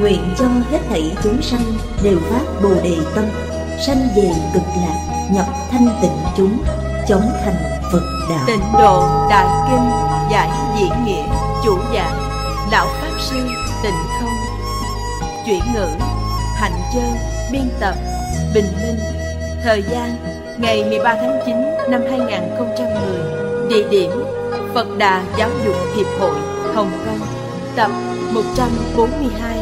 nguyện cho hết thảy chúng sanh đều phát bồ đề tâm sanh về cực lạc nhập thanh tịnh chúng chóng thành phật đạo tịnh độ đại kinh giải diễn nghĩa chủ giảng lão pháp sư tịnh không chuyển ngữ hạnh chơn biên tập bình minh thời gian ngày 13 tháng 9 năm 2010 địa điểm Phật Đà Giáo dục Hiệp hội Hồng Kông tập 142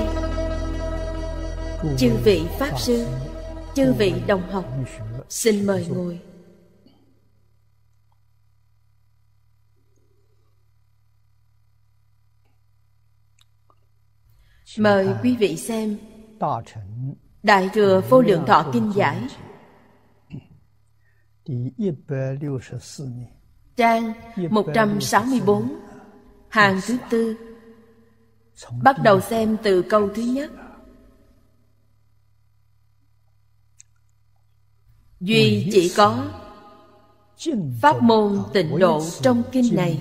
chư vị pháp sư chư vị đồng học xin mời ngồi mời quý vị xem đại thừa vô lượng thọ kinh giải trang 164 hàng thứ tư bắt đầu xem từ câu thứ nhất duy chỉ có pháp môn tịnh độ trong kinh này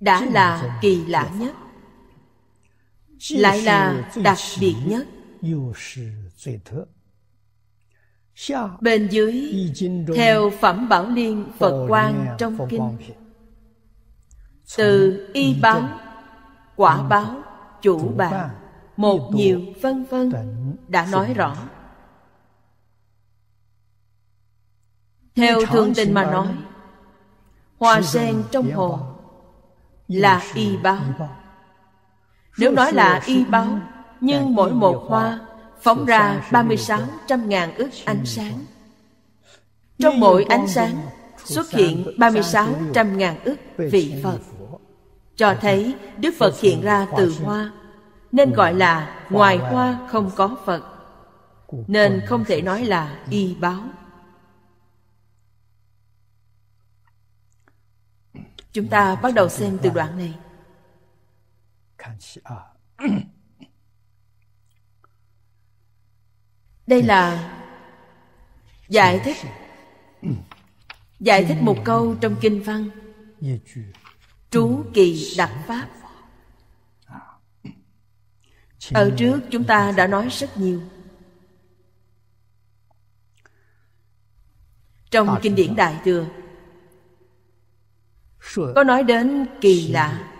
đã là kỳ lạ nhất lại là đặc biệt nhất bên dưới theo phẩm bảo liên phật quan trong kinh từ y báo quả báo chủ bàn một nhiều vân vân đã nói rõ Theo thượng tình mà nói Hoa sen trong hồ Là y báo Nếu nói là y báo Nhưng mỗi một hoa Phóng ra 36 trăm ngàn ức ánh sáng Trong mỗi ánh sáng Xuất hiện 36 trăm ngàn ức vị Phật Cho thấy Đức Phật hiện ra từ hoa Nên gọi là ngoài hoa không có Phật Nên không thể nói là y báo Chúng ta bắt đầu xem từ đoạn này. Đây là giải thích giải thích một câu trong kinh văn trú kỳ đặc pháp ở trước chúng ta đã nói rất nhiều trong kinh điển đại thừa có nói đến kỳ lạ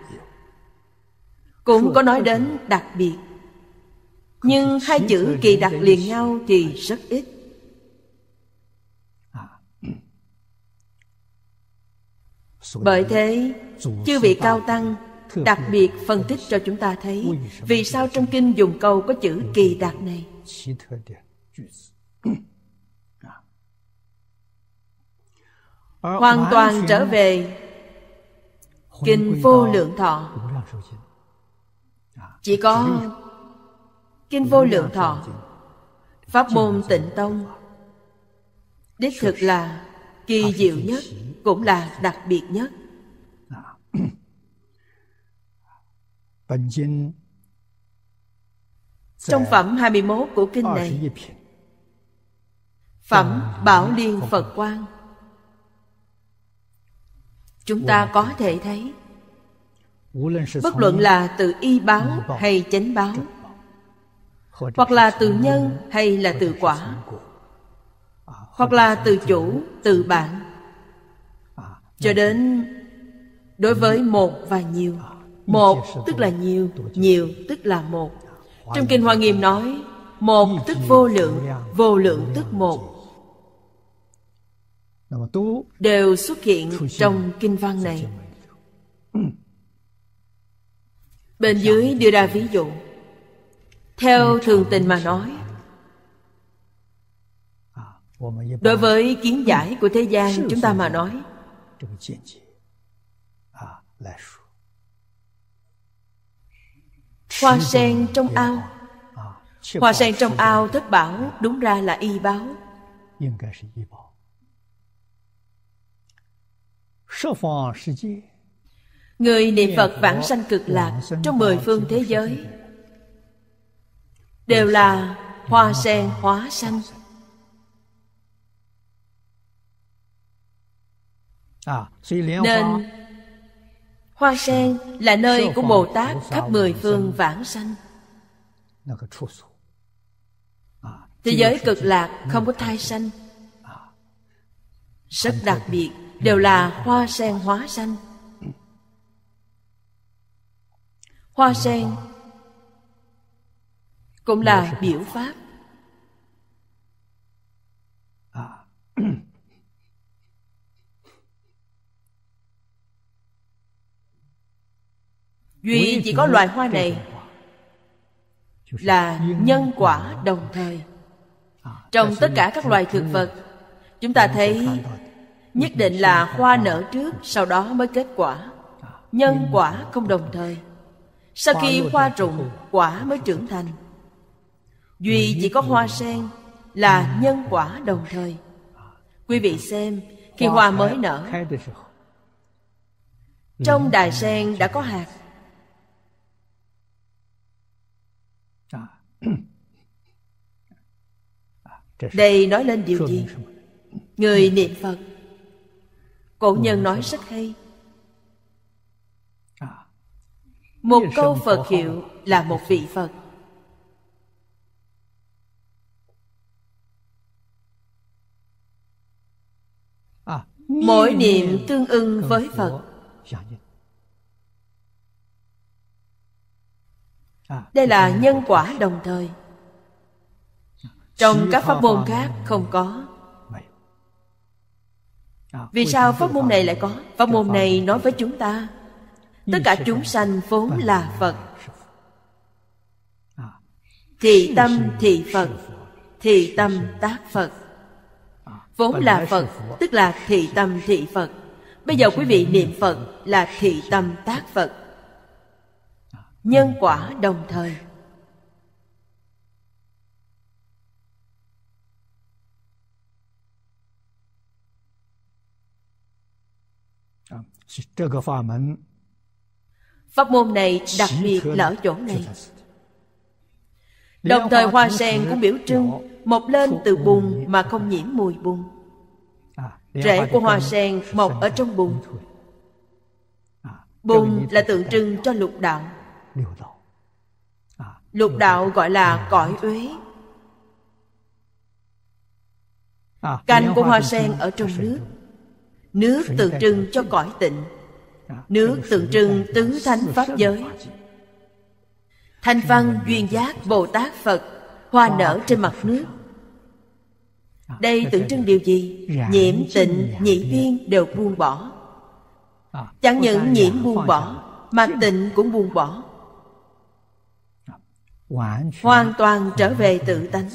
cũng có nói đến đặc biệt nhưng hai chữ kỳ đặc liền nhau thì rất ít à. bởi thế chư vị cao tăng đặc biệt phân tích cho chúng ta thấy vì sao trong kinh dùng câu có chữ kỳ đặc này hoàn toàn à. trở về kinh vô lượng thọ chỉ có kinh vô lượng thọ pháp môn tịnh tông đích thực là kỳ diệu nhất cũng là đặc biệt nhất dạ. trong phẩm 21 của kinh này Phẩm dạ, Bảo Liên Phật Quang chúng ta có thể thấy bất luận là từ y báo hay chánh báo hoặc là từ nhân hay là từ quả hoặc là từ chủ từ bạn cho đến đối với một và nhiều một tức là nhiều nhiều tức là một trong kinh hoa nghiêm nói một tức vô lượng vô lượng tức một đều xuất hiện trong kinh văn này bên dưới đưa ra ví dụ theo thường tình mà nói à, đối với kiến giải của thế gian chúng ta mà nói à, hoa sen trong ao à, hoa sen trong ao thất bảo đúng ra là y báo Người niệm Phật vãng sanh cực lạc trong mười phương thế giới đều là hoa sen hóa sanh. À, Nên hoa sen à, là nơi của Bồ Tát khắp mười phương vãng sanh. À, thế giới cực lạc không có thai sanh. Rất đặc biệt đều là hoa sen hóa sanh hoa sen cũng là biểu pháp duy chỉ có loài hoa này là nhân quả đồng thời trong tất cả các loài thực vật chúng ta thấy nhất định là hoa nở trước sau đó mới kết quả nhân quả không đồng thời sau khi hoa rụng quả mới trưởng thành duy chỉ có hoa sen là nhân quả đồng thời quý vị xem khi hoa mới nở trong đài sen đã có hạt đây nói lên điều gì người niệm phật cổ ừ, nhân nói rất hay à, một câu phật hiệu là một vị phật à, mỗi niệm tương ưng với phật dạ, dạ. À, đây là nhân quả đồng thời dạ. trong các pháp môn khác không có vì sao pháp môn này lại có pháp môn này nói với chúng ta tất cả chúng sanh vốn là phật thị tâm thị phật thị tâm tác phật vốn là phật tức là thị tâm thị phật bây giờ quý vị niệm phật là thị tâm tác phật nhân quả đồng thời Pháp môn này đặc biệt là ở chỗ này. Đồng thời hoa sen cũng biểu trưng mọc lên từ bùn mà không nhiễm mùi bùn. À, Rễ của hoa sen mọc ở trong bùn. À, bùn là tượng trưng cho lục đạo. À, lục đạo gọi là cõi uế. Cành của hoa sen ở trong nước. Nước tượng trưng cho cõi tịnh Nước tượng trưng tứ thánh pháp giới Thanh văn duyên giác Bồ Tát Phật Hoa nở trên mặt nước Đây tượng trưng điều gì? Nhiễm tịnh, nhị viên đều buông bỏ Chẳng những nhiễm buông bỏ Mà tịnh cũng buông bỏ Hoàn toàn trở về tự tánh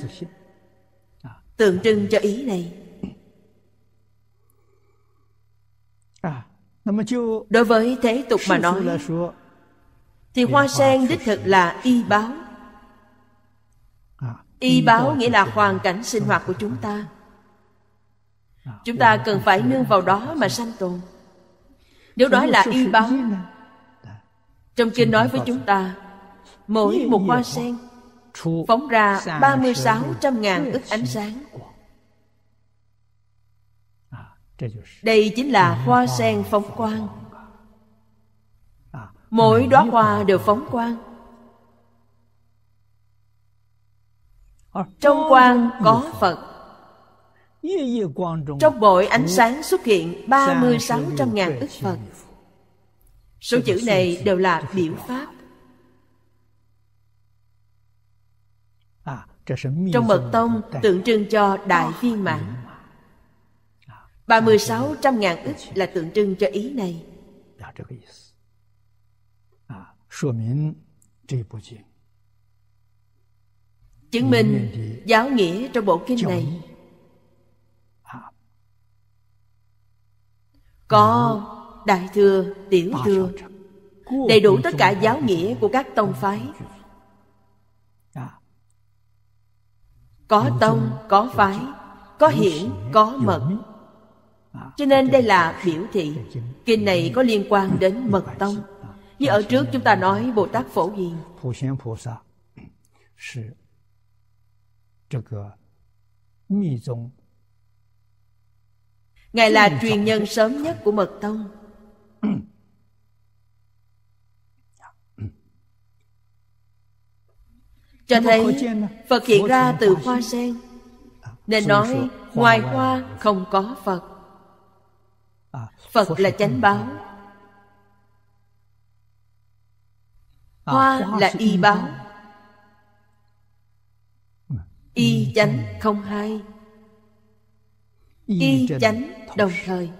Tượng trưng cho ý này Đối với thế tục mà nói Thì hoa sen đích thực là y báo Y báo nghĩa là hoàn cảnh sinh hoạt của à, chúng ta Chúng dạ, ta cần phải dạ, nương vào đó dạ, mà sanh tồn Nếu đó là y báo Trong kinh nói với chúng ta Mỗi một hoa sen Phóng ra 36 trăm ngàn ức ánh sáng đây chính là hoa sen phóng quang mỗi đóa hoa đều phóng quang trong quang có phật trong bội ánh sáng xuất hiện ba mươi sáu trăm ngàn ức phật số chữ này đều là biểu pháp à, trong mật tông tượng trưng cho đại viên mạng. 36 trăm ngàn ức là tượng trưng cho ý này. À, Chứng minh giáo nghĩa trong bộ kinh này à. có đại thừa, tiểu thừa, đầy đủ tất cả giáo nghĩa của các tông phái. Có à. tông, có phái, có hiển, có mật, cho nên đây là biểu thị kinh này có liên quan đến mật tông như ở trước chúng ta nói bồ tát phổ hiền ngài là truyền nhân sớm nhất của mật tông cho thấy phật hiện ra từ hoa sen nên nói ngoài hoa không có phật À, phật là chánh báo hoa à, là y báo ừ. Ừ, y chánh không hai y chánh đồng thời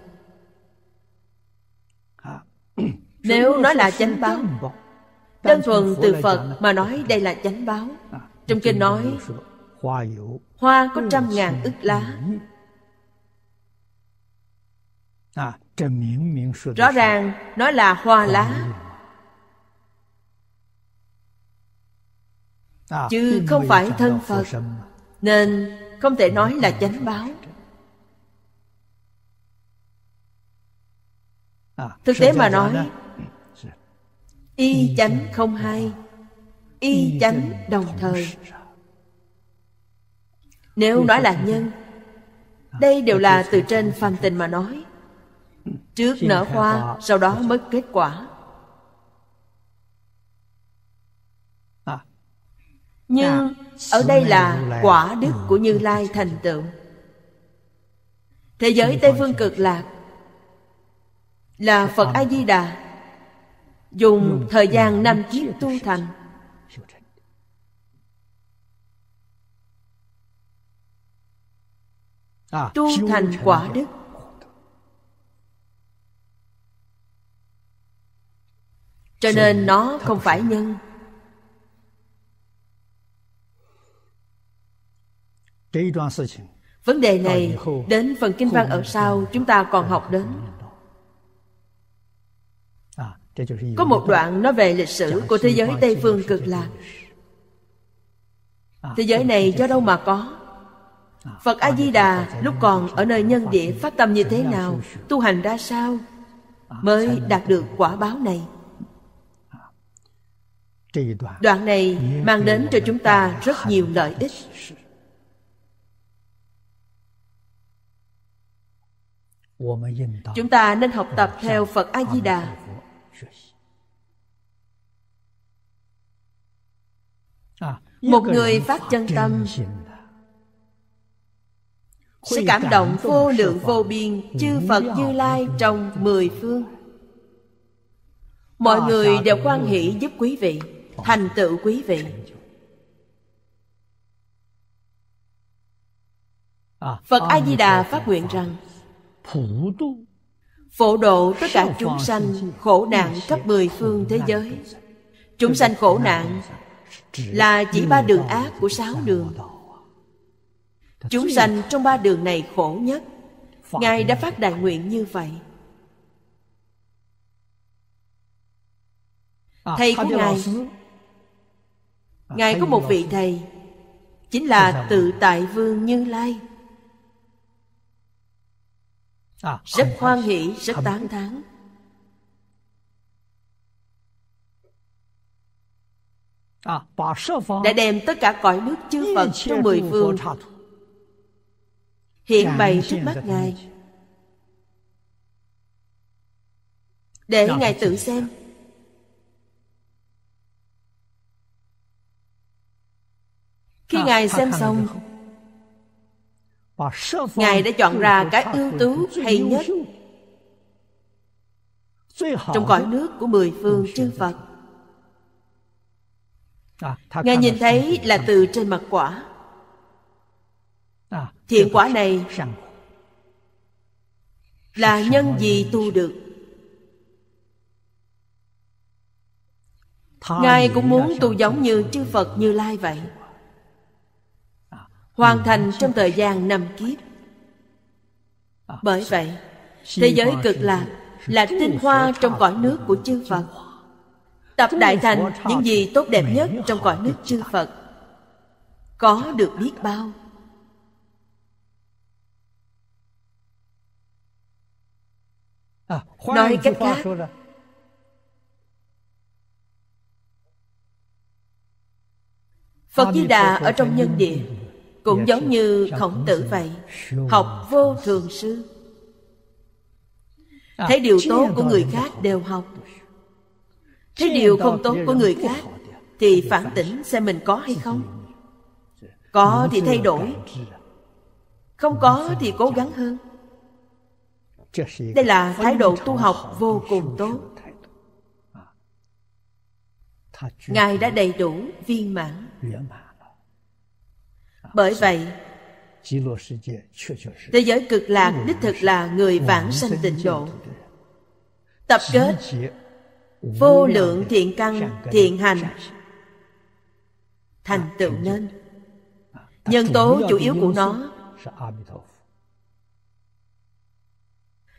à, nếu nói là chánh báo đơn thuần từ phật mà nói đây là chánh báo trong kinh nói hoa có trăm ngàn ức lá Rõ ràng nó là hoa lá Chứ không phải thân Phật Nên không thể nói là chánh báo Thực tế mà nói Y chánh không hay Y chánh đồng thời Nếu nói là nhân Đây đều là từ trên phàm tình mà nói trước nở hoa sau đó dạ. mới kết quả à. nhưng dạ. ở đây là quả đức ừ, của như lai thành tựu thế giới tây phương cực lạc là dạ, phật a di đà dùng thời gian năm kiếp tu thành à, tu thành quả đức cho nên nó không phải nhân vấn đề này đến phần kinh văn ở sau chúng ta còn học đến à, có một đoạn nói về lịch sử của thế giới tây phương cực lạc à, thế giới này do đâu mà có à, phật a di đà lúc còn ở nơi nhân địa phát tâm như thế nào tu hành ra sao mới đạt được quả báo này đoạn này mang đến cho chúng ta rất nhiều lợi ích chúng ta nên học tập theo phật a di đà à, một người phát chân tâm sẽ cảm động vô lượng vô biên chư phật như lai trong mười phương à, mọi người đều quan hỷ giúp quý vị thành tựu quý vị phật a di đà phát nguyện rằng phổ độ tất cả chúng sanh khổ nạn khắp mười phương thế giới chúng sanh khổ nạn là chỉ ba đường ác của sáu đường chúng sanh trong ba đường này khổ nhất ngài đã phát đại nguyện như vậy thầy của ngài ngài có một vị thầy chính là tự tại vương như lai à, rất hoan hỷ rất tán thán à, đã đem tất cả cõi nước chư phật trong mười phương hiện bày trước mắt ngài để ngài tự xem Khi Ngài xem xong Ngài đã chọn ra cái ưu tú hay nhất Trong cõi nước của mười phương chư Phật à, Ngài nhìn thấy là từ trên mặt quả à, Thiện quả này Là nhân gì tu được Ngài cũng muốn tu giống như chư Phật Như Lai vậy hoàn ừ. thành trong thời gian năm kiếp à, bởi vậy thế giới cực lạc là tinh hoa trong cõi nước của chư phật tập đại thành những gì tốt đẹp nhất trong cõi nước chư phật có được biết bao à, nói cách khác phật di đà ở trong nhân địa cũng giống như khổng tử vậy học vô thường sư à, thấy điều tốt của người khác đều học thấy điều không tốt của người khác thì phản tỉnh xem mình có hay không có thì thay đổi không có thì cố gắng hơn đây là thái độ tu học vô cùng tốt ngài đã đầy đủ viên mãn bởi vậy thế giới cực lạc đích thực là người vãng sanh tịnh độ tập kết vô lượng thiện căn thiện hành thành tựu nên nhân tố chủ yếu của nó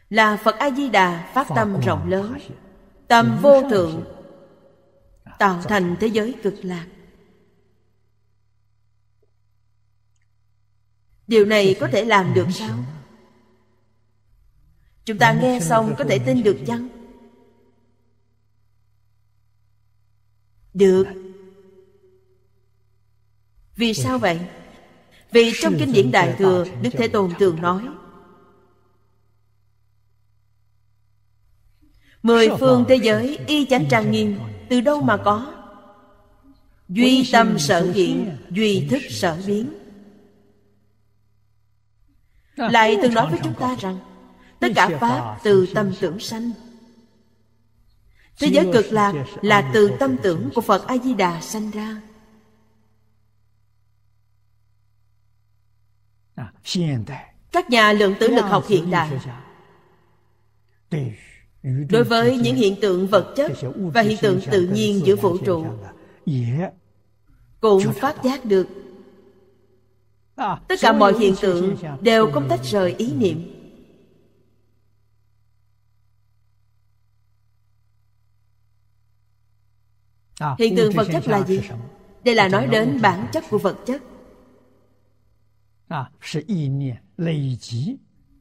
là phật a di đà phát tâm rộng lớn tâm vô thượng tạo thành thế giới cực lạc điều này có thể làm được sao chúng ta nghe xong có thể tin được chăng được vì sao vậy vì trong kinh điển đại thừa đức thế tôn thường nói mười phương thế giới y chánh trang nghiêm từ đâu mà có duy tâm sở hiện duy thức sở biến lại từng nói với chúng ta rằng tất cả pháp từ tâm tưởng sanh thế giới cực lạc là từ tâm tưởng của phật a di đà sanh ra à, các nhà lượng tử lực học hiện đại đối với những hiện tượng vật chất và hiện tượng tự nhiên giữa vũ trụ cũng phát giác được À, tất cả mọi hiện tượng đều không tách rời ý niệm à, hiện tượng vật chất là gì đây là nói đến bản chất của vật chất à,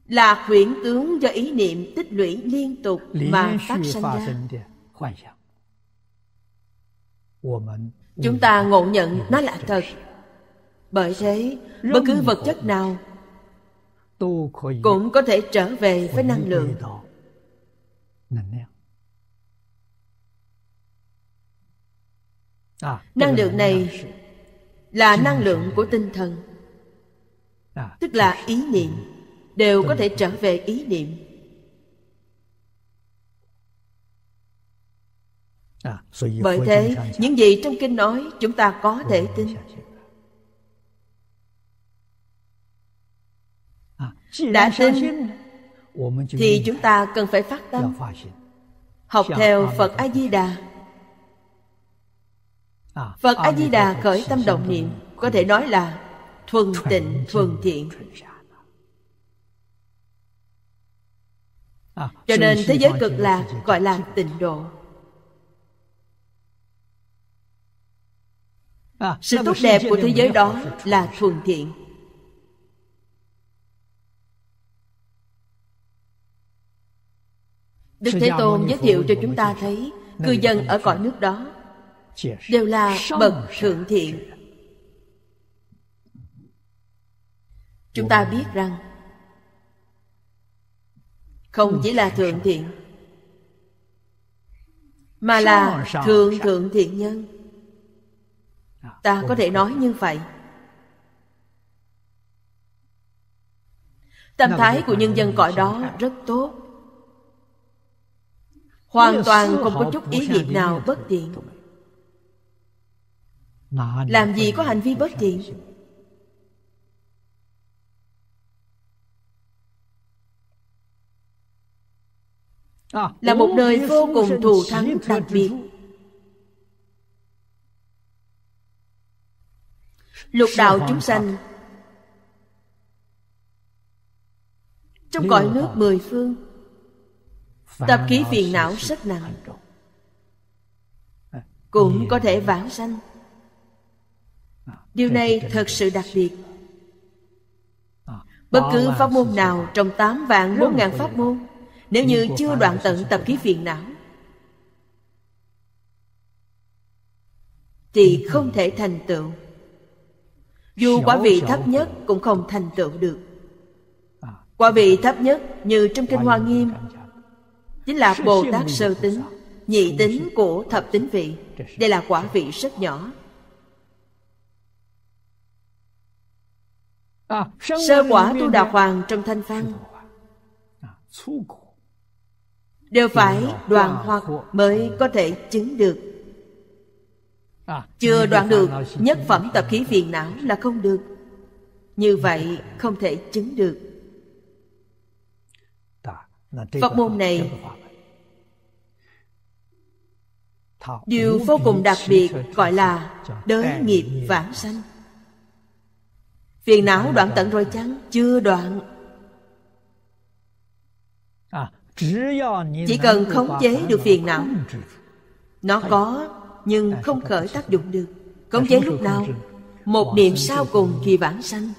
là quyển tướng do ý niệm tích lũy liên tục mà phát sinh ra chúng ta ngộ nhận nó là thật bởi thế bất cứ vật chất nào cũng có thể trở về với năng lượng năng lượng này là năng lượng của tinh thần tức là ý niệm đều có thể trở về ý niệm bởi thế những gì trong kinh nói chúng ta có thể tin đã tin thì chúng ta cần phải phát tâm học theo phật a di đà phật a di đà khởi tâm đồng niệm có thể nói là thuần tịnh thuần thiện à, cho nên thế giới cực lạc gọi là tịnh độ à, sự tốt đẹp của thế giới đó là thuần thiện Đức Thế Tôn giới thiệu cho chúng ta thấy Cư dân ở cõi nước đó Đều là bậc thượng thiện Chúng ta biết rằng Không chỉ là thượng thiện Mà là thượng thượng thiện nhân Ta có thể nói như vậy Tâm thái của nhân dân cõi đó rất tốt hoàn toàn không có chút ý niệm nào bất tiện làm gì có hành vi bất tiện à, là một đời vô cùng thù thắng đặc biệt lục đạo chúng sanh trong cõi nước mười phương Tập ký phiền não rất nặng à, Cũng có thể vãng sanh à, Điều này thật sự đặc biệt à, Bất cứ pháp môn nào trong tám vạn bốn ngàn pháp môn Nếu như chưa đoạn tận tập ký phiền não Thì không thể thành tựu Dù quả vị thấp nhất cũng không thành tựu được Quả vị thấp nhất như trong Kinh Hoa Nghiêm chính là bồ tát sơ tính nhị tính của thập tính vị đây là quả vị rất nhỏ à, sơ quả tu đà hoàng trong thanh văn à, đều phải đoàn hoặc mới có thể chứng được à, chưa đoạn được nhất phẩm tập khí phiền não là không được như vậy không thể chứng được Pháp môn này Điều vô cùng đặc biệt gọi là đới nghiệp vãng sanh Phiền não đoạn tận rồi chăng? Chưa đoạn à, Chỉ cần à, khống chế được phiền não Nó có nhưng không khởi tác dụng được Khống chế lúc nào Một niệm sau cùng thì vãng sanh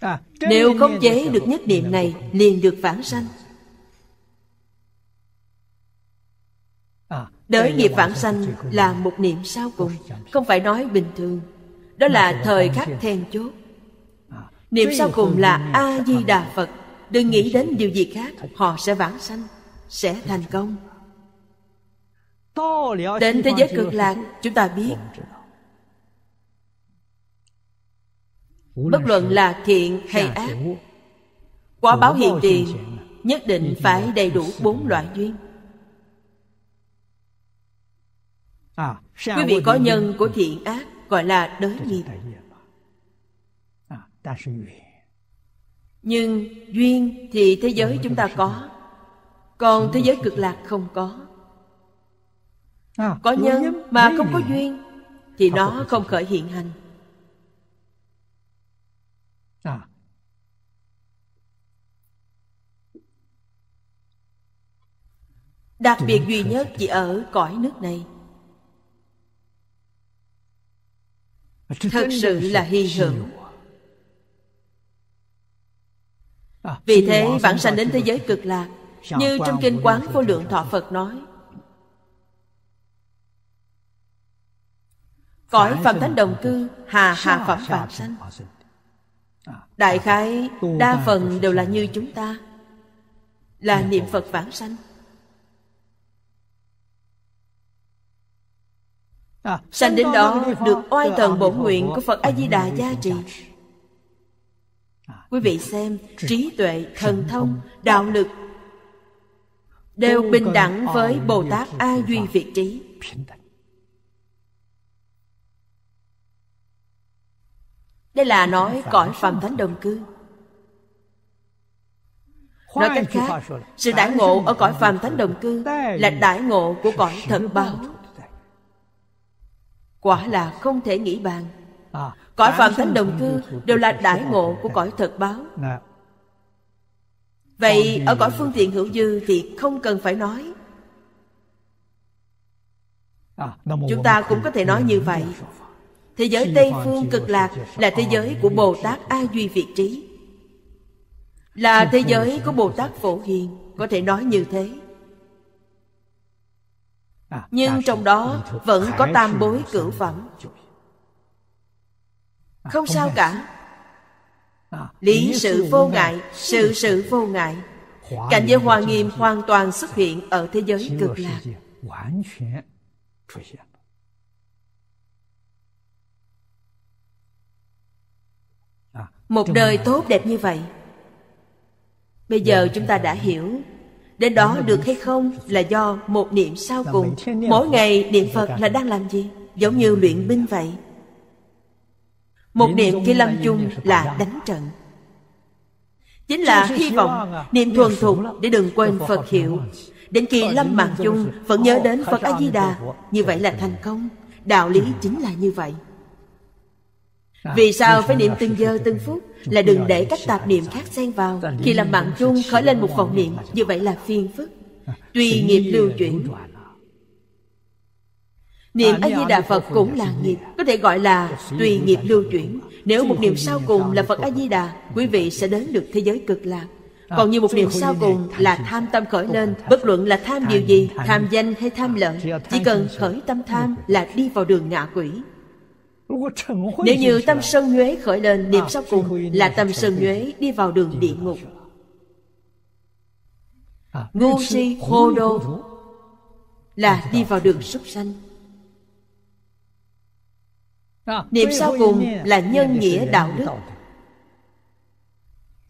À, Nếu khống chế được nhất niệm này Liền được vãng sanh à, Đới nghiệp vãng sanh là một niệm sau cùng Không phải nói bình thường Đó là thời khắc then chốt à, Niệm sau cùng là A-di-đà Phật Đừng nghĩ đến điều gì khác Họ sẽ vãng sanh Sẽ thành công Đến thế giới cực lạc Chúng ta biết bất luận là thiện hay ác quả báo hiện tiền nhất định phải đầy đủ bốn loại duyên à, quý vị có nhân của thiện ác gọi là đới nghiệp à, nhưng duyên thì thế giới chúng ta có còn thế giới cực lạc không có à, có nhân mà không có duyên thì nó không khởi hiện hành đặc biệt duy nhất chỉ ở cõi nước này thật sự là hy hữu à, vì thế bản sanh đến thế giới cực lạc như trong kinh quán vô lượng thọ phật nói cõi phạm thánh đồng cư hà hà phẩm phạm sanh à, đại khái đa phần đều là như chúng ta là niệm phật vãng sanh À, sanh đến đó được oai thần bổn nguyện của phật a di đà gia trì quý vị xem trí tuệ thần thông đạo lực đều bình đẳng với bồ tát a duy việt trí đây là nói cõi phàm thánh đồng cư nói cách khác sự đại ngộ ở cõi phàm thánh đồng cư là đại ngộ của cõi thật báo quả là không thể nghĩ bàn à, cõi phạm thánh đồng cư đều là đại ngộ của cõi thật báo vậy ở cõi phương tiện hữu dư thì không cần phải nói à, chúng ta cũng có thể nói như vậy dạ, dạ, dạ. thế giới tây phương cực lạc là thế giới của bồ tát a duy việt trí là thế giới của bồ tát phổ hiền có thể nói như thế nhưng trong đó vẫn có tam bối cửu phẩm à, không sao cả à, lý sự vô ngại sự sự vô ngại cảnh giới hoa nghiêm hoàn toàn xuất hiện ở thế giới cực lạc một đời tốt đẹp như vậy bây giờ chúng ta đã hiểu Đến đó được hay không là do một niệm sau cùng Mỗi ngày niệm Phật là đang làm gì? Giống như luyện binh vậy Một niệm khi lâm chung là đánh trận Chính là hy vọng à. niệm thuần thục để đừng quên Phật hiệu Đến khi lâm mạng chung vẫn nhớ đến Phật A-di-đà Như vậy là thành công Đạo lý chính là như vậy vì sao phải niệm từng giờ từng phút là đừng để các tạp niệm khác xen vào khi làm mạng chung khởi lên một vọng niệm như vậy là phiền phức tùy nghiệp lưu chuyển Niệm A Di Đà Phật cũng là nghiệp, có thể gọi là tùy nghiệp lưu chuyển. Nếu một niệm sau cùng là Phật A Di Đà, quý vị ờ. sẽ đến được thế giới cực lạc. Ờ. Còn như một niệm sau cùng là tham tâm khởi lên, bất luận là tham điều gì, tham danh hay tham ờ. lợi, chỉ cần khởi tâm tham là đi vào đường ngạ quỷ. Nếu như tâm sân nhuế khởi lên Điểm à, sau cùng là tâm sân nhuế đi vào đường địa ngục Ngu à, si khô đô Là đi vào đường súc sanh à, Niệm sau cùng là nhân nghĩa đạo đức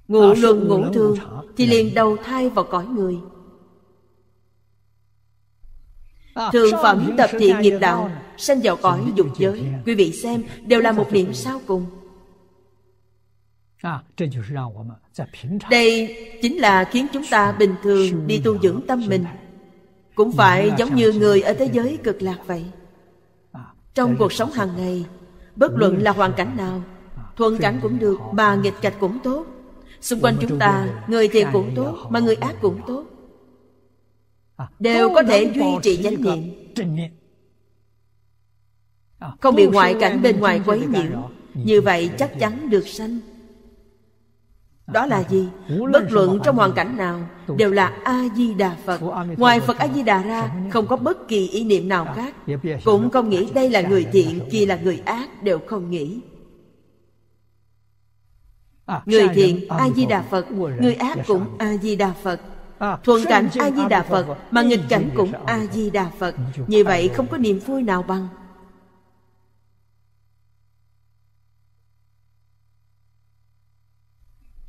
Ngụ luân ngũ thương Thì liền đầu thai vào cõi người À, Thượng phẩm tập thiện nghiệp đạo Sanh vào cõi dục giới Quý vị xem đều là một niệm sau cùng à, Đây chính là khiến chúng ta bình thường đi tu dưỡng tâm mình Cũng phải giống như người ở thế giới cực lạc vậy à, Trong cuộc sống hàng ngày Bất luận là hoàn cảnh nào Thuận cảnh cũng được mà nghịch cảnh cũng tốt Xung quanh chúng ta Người thiện cũng tốt mà người ác cũng tốt đều có thể duy trì chánh niệm ờ, không bị ngoại cảnh bên ngoài quấy nhiễu như vậy chắc chắn được sanh ờ, đó ờ, là gì bất luận trong hoàn cảnh nào đều là a di đà phật ngoài phật a di đà ra không có bất kỳ ý niệm nào khác cũng không nghĩ đây là người thiện kia là người ác đều không nghĩ à, người thiện à, a di đà phật người ác dạ cũng a di đà phật À, thuận cảnh a di đà phật mà nghịch cảnh cũng a di đà phật như vậy không có niềm vui nào bằng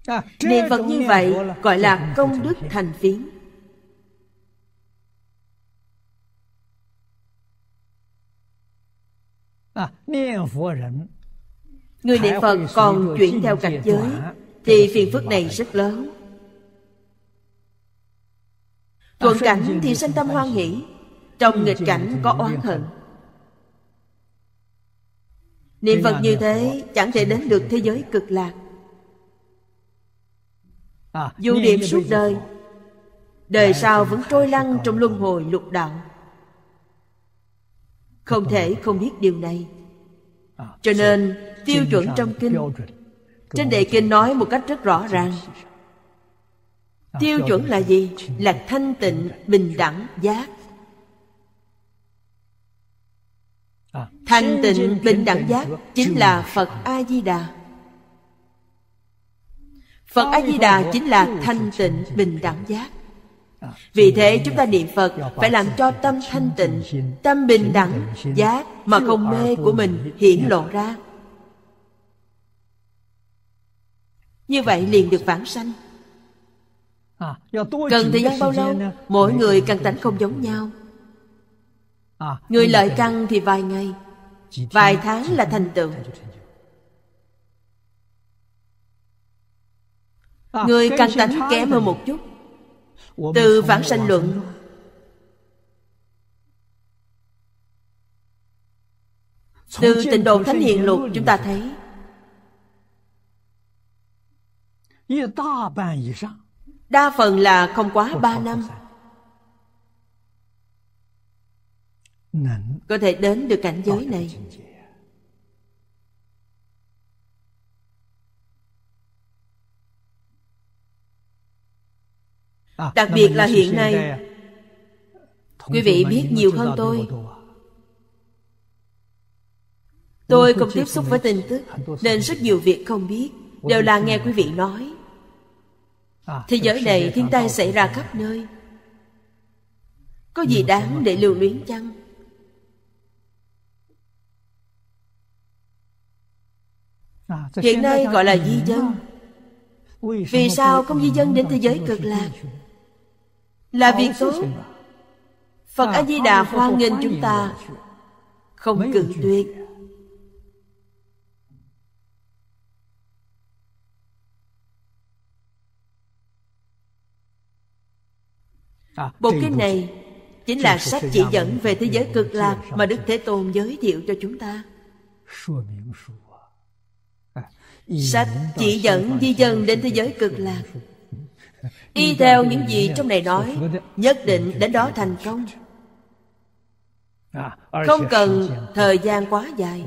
à, niệm phật như vậy gọi là công đức thành phiến à, người niệm phật còn chuyển theo cảnh giới thì phiền phức này rất lớn thuận cảnh thì sanh tâm hoan hỷ trong nghịch cảnh có oán hận niệm phật như thế chẳng thể đến được thế giới cực lạc à, dù niệm suốt đời đời dạ, sau vẫn trôi lăn trong luân hồi lục đạo không thể không biết điều này à, cho nên tiêu chuẩn trong kinh trên đề kinh nói một cách rất rõ ràng tiêu chuẩn là gì là thanh tịnh bình đẳng giác thanh tịnh bình đẳng giác chính là phật a di đà phật a di đà chính là thanh tịnh bình đẳng giác vì thế chúng ta niệm Phật phải làm cho tâm thanh tịnh, tâm bình đẳng, giác mà không mê của mình hiển lộ ra. Như vậy liền được vãng sanh. À, Cần thời gian bao lâu Mỗi người căn tánh không giống nhau à, Người lợi căn thì vài ngày Vài tháng là thành tựu à, Người căn tánh kém hơn một chút Từ vãng sanh luận Từ tình độ thánh hiện luật chúng ta thấy đa phần là không quá ba năm có thể đến được cảnh giới này à, đặc biệt là hiện nay quý vị biết nhiều hơn tôi tôi không tiếp xúc với tin tức nên rất nhiều việc không biết đều là nghe quý vị nói À, thế giới này thiên tai xảy ra khắp nơi Có gì đáng để lưu luyến chăng? À, Hiện nay gọi là di dân Vì sao không di dân đến thế giới cực lạc? Là việc tốt Phật à, A-di-đà hoan nghênh chúng ta Không cự tuyệt Bộ à, kinh này chính là sách chỉ dẫn về thế giới cực lạc mà Đức Thế Tôn giới thiệu cho chúng ta. À, sách chỉ dẫn di dân đến thế giới cực lạc. Y theo những gì trong này nói, nhất định đến đó thành công. À, Không cần thời gian quá dài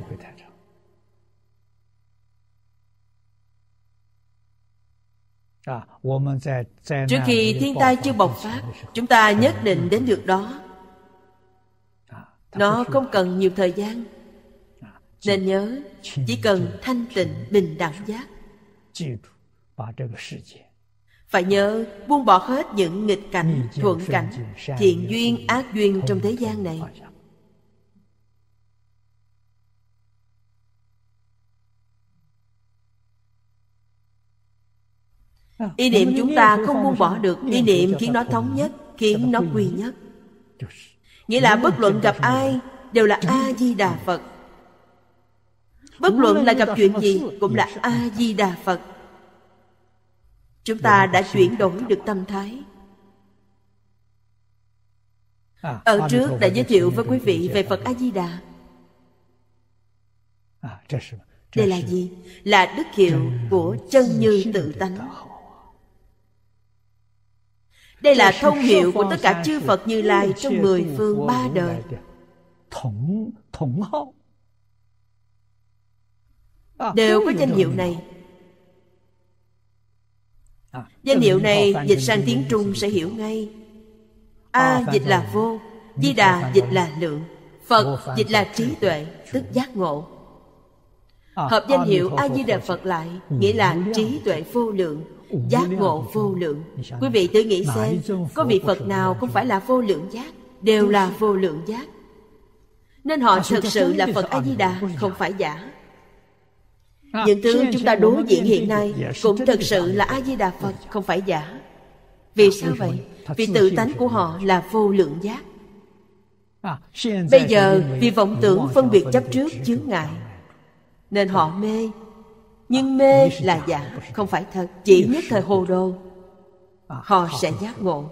Dạ, Trước khi thiên tai chưa bộc phát, chúng ta nhất định đến được đó. Dạ, Nó không cần nhiều thời gian. Dạ, Nên nhớ, chỉ cần thanh tịnh bình đẳng giác. Phải nhớ buông bỏ hết những nghịch cảnh, thuận cảnh, thiện duyên, ác duyên trong thế gian này. À, ý niệm chúng ta không buông bỏ được ý niệm khiến nó thống nhất khiến nó quy nhất nghĩa là bất luận gặp ai đều là a di đà phật bất luận là gặp chuyện gì cũng là a di đà phật chúng ta đã chuyển đổi được tâm thái à, ở trước đã giới thiệu với quý vị về phật a di đà đây là gì là đức hiệu của chân như tự tánh đây là thông hiệu của tất cả chư Phật Như Lai trong mười phương ba đời. À, Đều có danh hiệu này. À, danh hiệu này dịch sang tiếng Trung sẽ hiểu ngay. A dịch là vô, à, Di Đà dịch là lượng, Phật dịch là trí tuệ, tức giác ngộ. Hợp danh hiệu A Di Đà Phật lại nghĩa là trí tuệ vô lượng giác ngộ vô lượng quý vị tự nghĩ xem có vị phật nào không phải là vô lượng giác đều là vô lượng giác nên họ thật sự là phật a di đà không phải giả những thứ chúng ta đối diện hiện nay cũng thực sự là a di đà phật không phải giả vì sao vậy vì tự tánh của họ là vô lượng giác bây giờ vì vọng tưởng phân biệt chấp trước chướng ngại nên họ mê nhưng à, mê là giả không phải thật chỉ nhất thời hồ đồ à, họ sẽ giác ngộ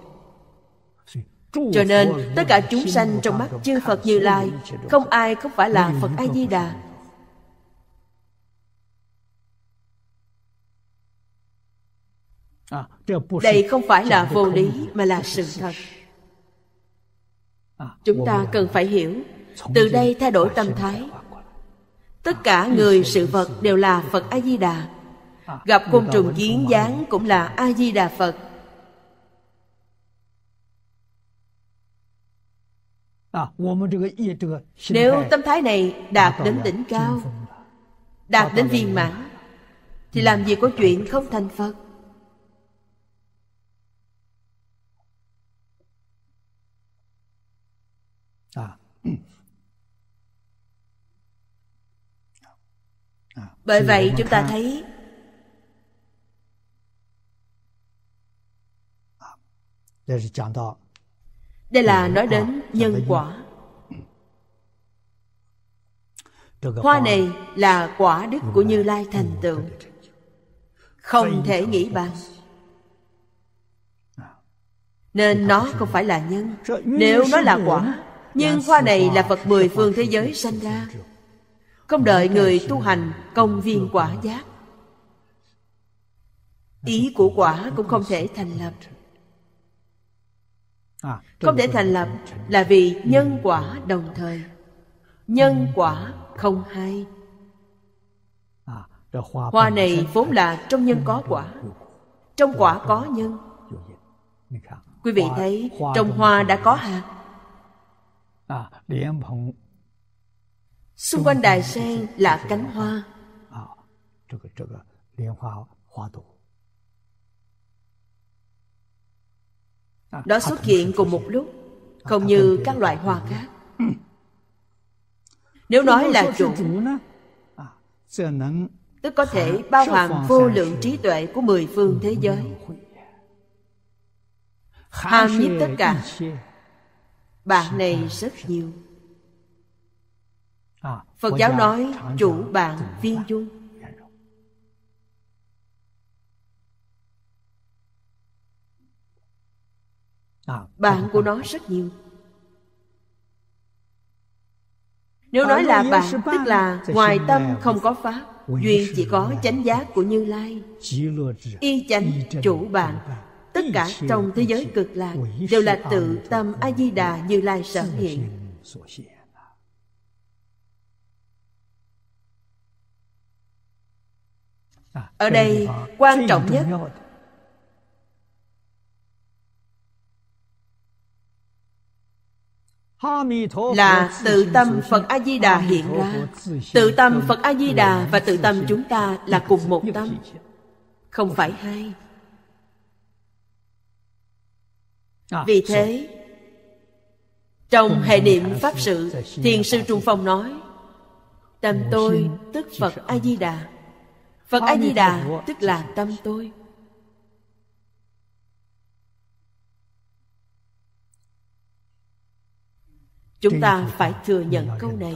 cho nên tất cả chúng sanh trong mắt chư phật như lai không ai không phải là phật a di đà à, đây không phải là vô lý mà là sự thật chúng ta cần phải hiểu từ đây thay đổi tâm thái tất cả người sự vật đều là phật a di đà gặp côn trùng kiến dáng cũng là a di đà phật à, nếu tâm thái này đạt đến đỉnh cao đạt đến viên mãn thì làm gì có chuyện không thành phật bởi vậy chúng ta thấy đây là nói à, đến nhân quả hoa này là quả đức của như lai ừ, thành tựu không thể nghĩ bàn nên nó không phải là nhân nếu nó là quả nhưng hoa này là phật mười phương thế giới sanh ra không đợi người tu hành công viên quả giác ý của quả cũng không thể thành lập à, không thể thành lập là vì ừ. nhân quả đồng thời nhân ừ. quả không hay à, hoa này vốn là trong nhân có quả trong quả có nhân quý vị thấy trong hoa đã có hạt à, xung quanh đài sen là cánh hoa đó à, xuất à, hiện à, cùng một lúc không như các loại hoa ừ. khác ừ. nếu nói là chủ tức có thể bao hàm vô lượng trí tuệ của mười phương thế giới hàm nhiếp tất cả bạn này rất nhiều phật giáo nói chủ bạn viên dung à, bạn của nó rất nhiều nếu nói là bạn tức là ngoài tâm không có pháp duy chỉ có chánh giác của như lai y chánh chủ bạn tất cả trong thế giới cực lạc đều là tự tâm a di đà như lai sở hiện À, ở đây quan trọng nhất là tự tâm phật a di đà hiện ra tự tâm phật a di đà và tự tâm chúng ta là cùng một tâm không phải hai à, vì thế trong hệ niệm pháp sự thiền sư trung phong nói tâm tôi tức phật a di đà Phật A-di-đà tức là tâm tôi Chúng ta phải thừa nhận câu này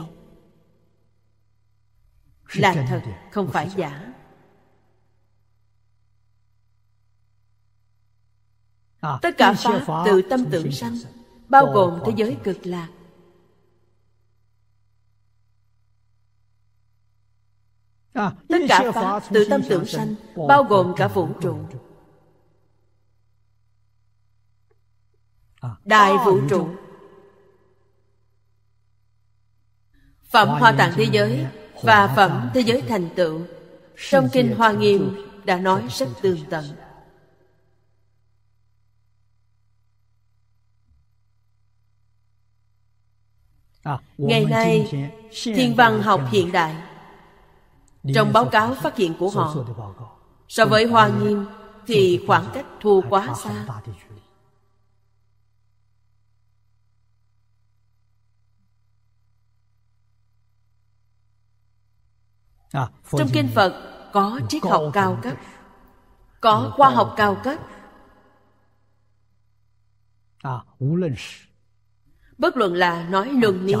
Là thật, không phải giả à, Tất cả Pháp từ tâm tưởng sanh Bao gồm thế giới cực lạc À, Tất cả pháp từ tâm tưởng sanh Bao gồm cả vũ trụ à. Đại vũ trụ Phẩm Hoa Tạng Thế Giới Và Phẩm Thế Giới Thành Tựu Trong Kinh Hoa Nghiêm đã nói rất tường tận à, Ngày nay, thiên văn học hiện đại trong báo cáo phát hiện của họ so với hoa nghiêm thì khoảng cách thua quá xa à, trong kinh phật có triết học cao cấp có ờ, khoa học cao cấp à, bất luận là nói à, luận lý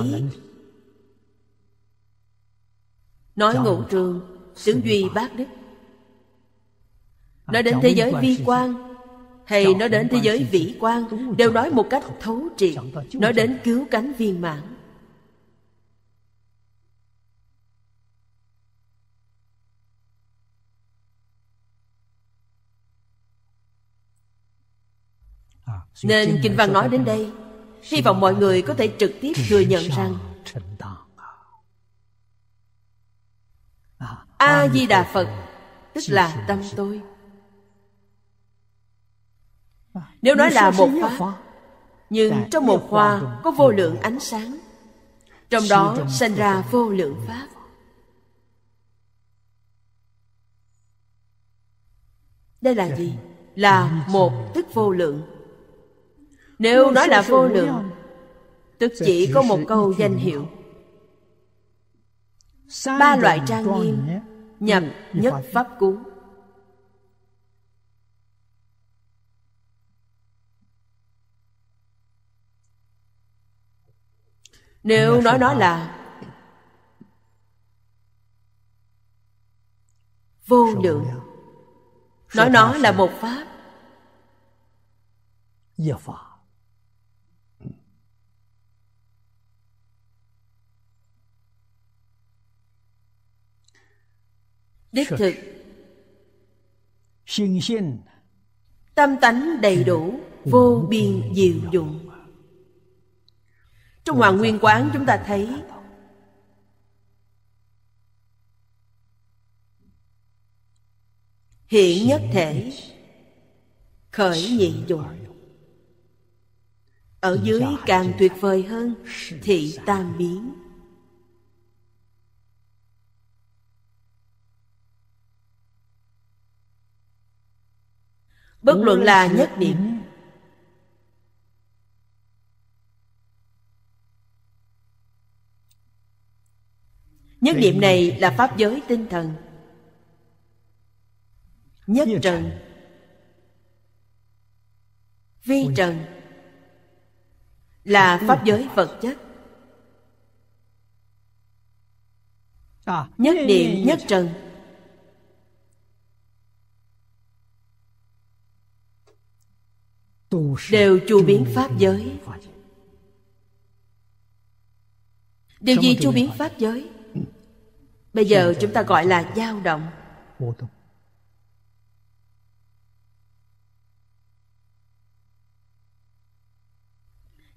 Nói ngũ trường Tướng duy bác đức à, Nói đến thế giới vi quan Hay nói đến thế giới vĩ quan Đều nói một cách thấu triệt Nói đến cứu cánh viên mãn à, Nên Kinh Văn nói đến đây Hy vọng mọi người có thể trực tiếp thừa nhận rằng a di đà phật tức là tâm tôi nếu nói là một khóa nhưng trong một hoa có vô lượng ánh sáng trong đó sinh ra vô lượng pháp đây là dạ. gì là dạ, dạ. một tức vô lượng nếu nói là vô lượng tức chỉ có một câu danh hiệu ba loại trang nghiêm nhập nhất pháp cú nếu nói nó là vô lượng à. nói nó à, là một pháp đích thực tâm tánh đầy đủ vô biên diệu dụng trong hoàng nguyên quán chúng ta thấy hiện nhất thể khởi nhị dụng ở dưới càng tuyệt vời hơn thị tam biến bất luận là nhất điểm nhất điểm này là pháp giới tinh thần nhất trần vi trần là pháp giới vật chất à, nhất điểm nhất trần đều chu biến pháp giới điều gì chu biến pháp giới bây giờ chúng ta gọi là dao động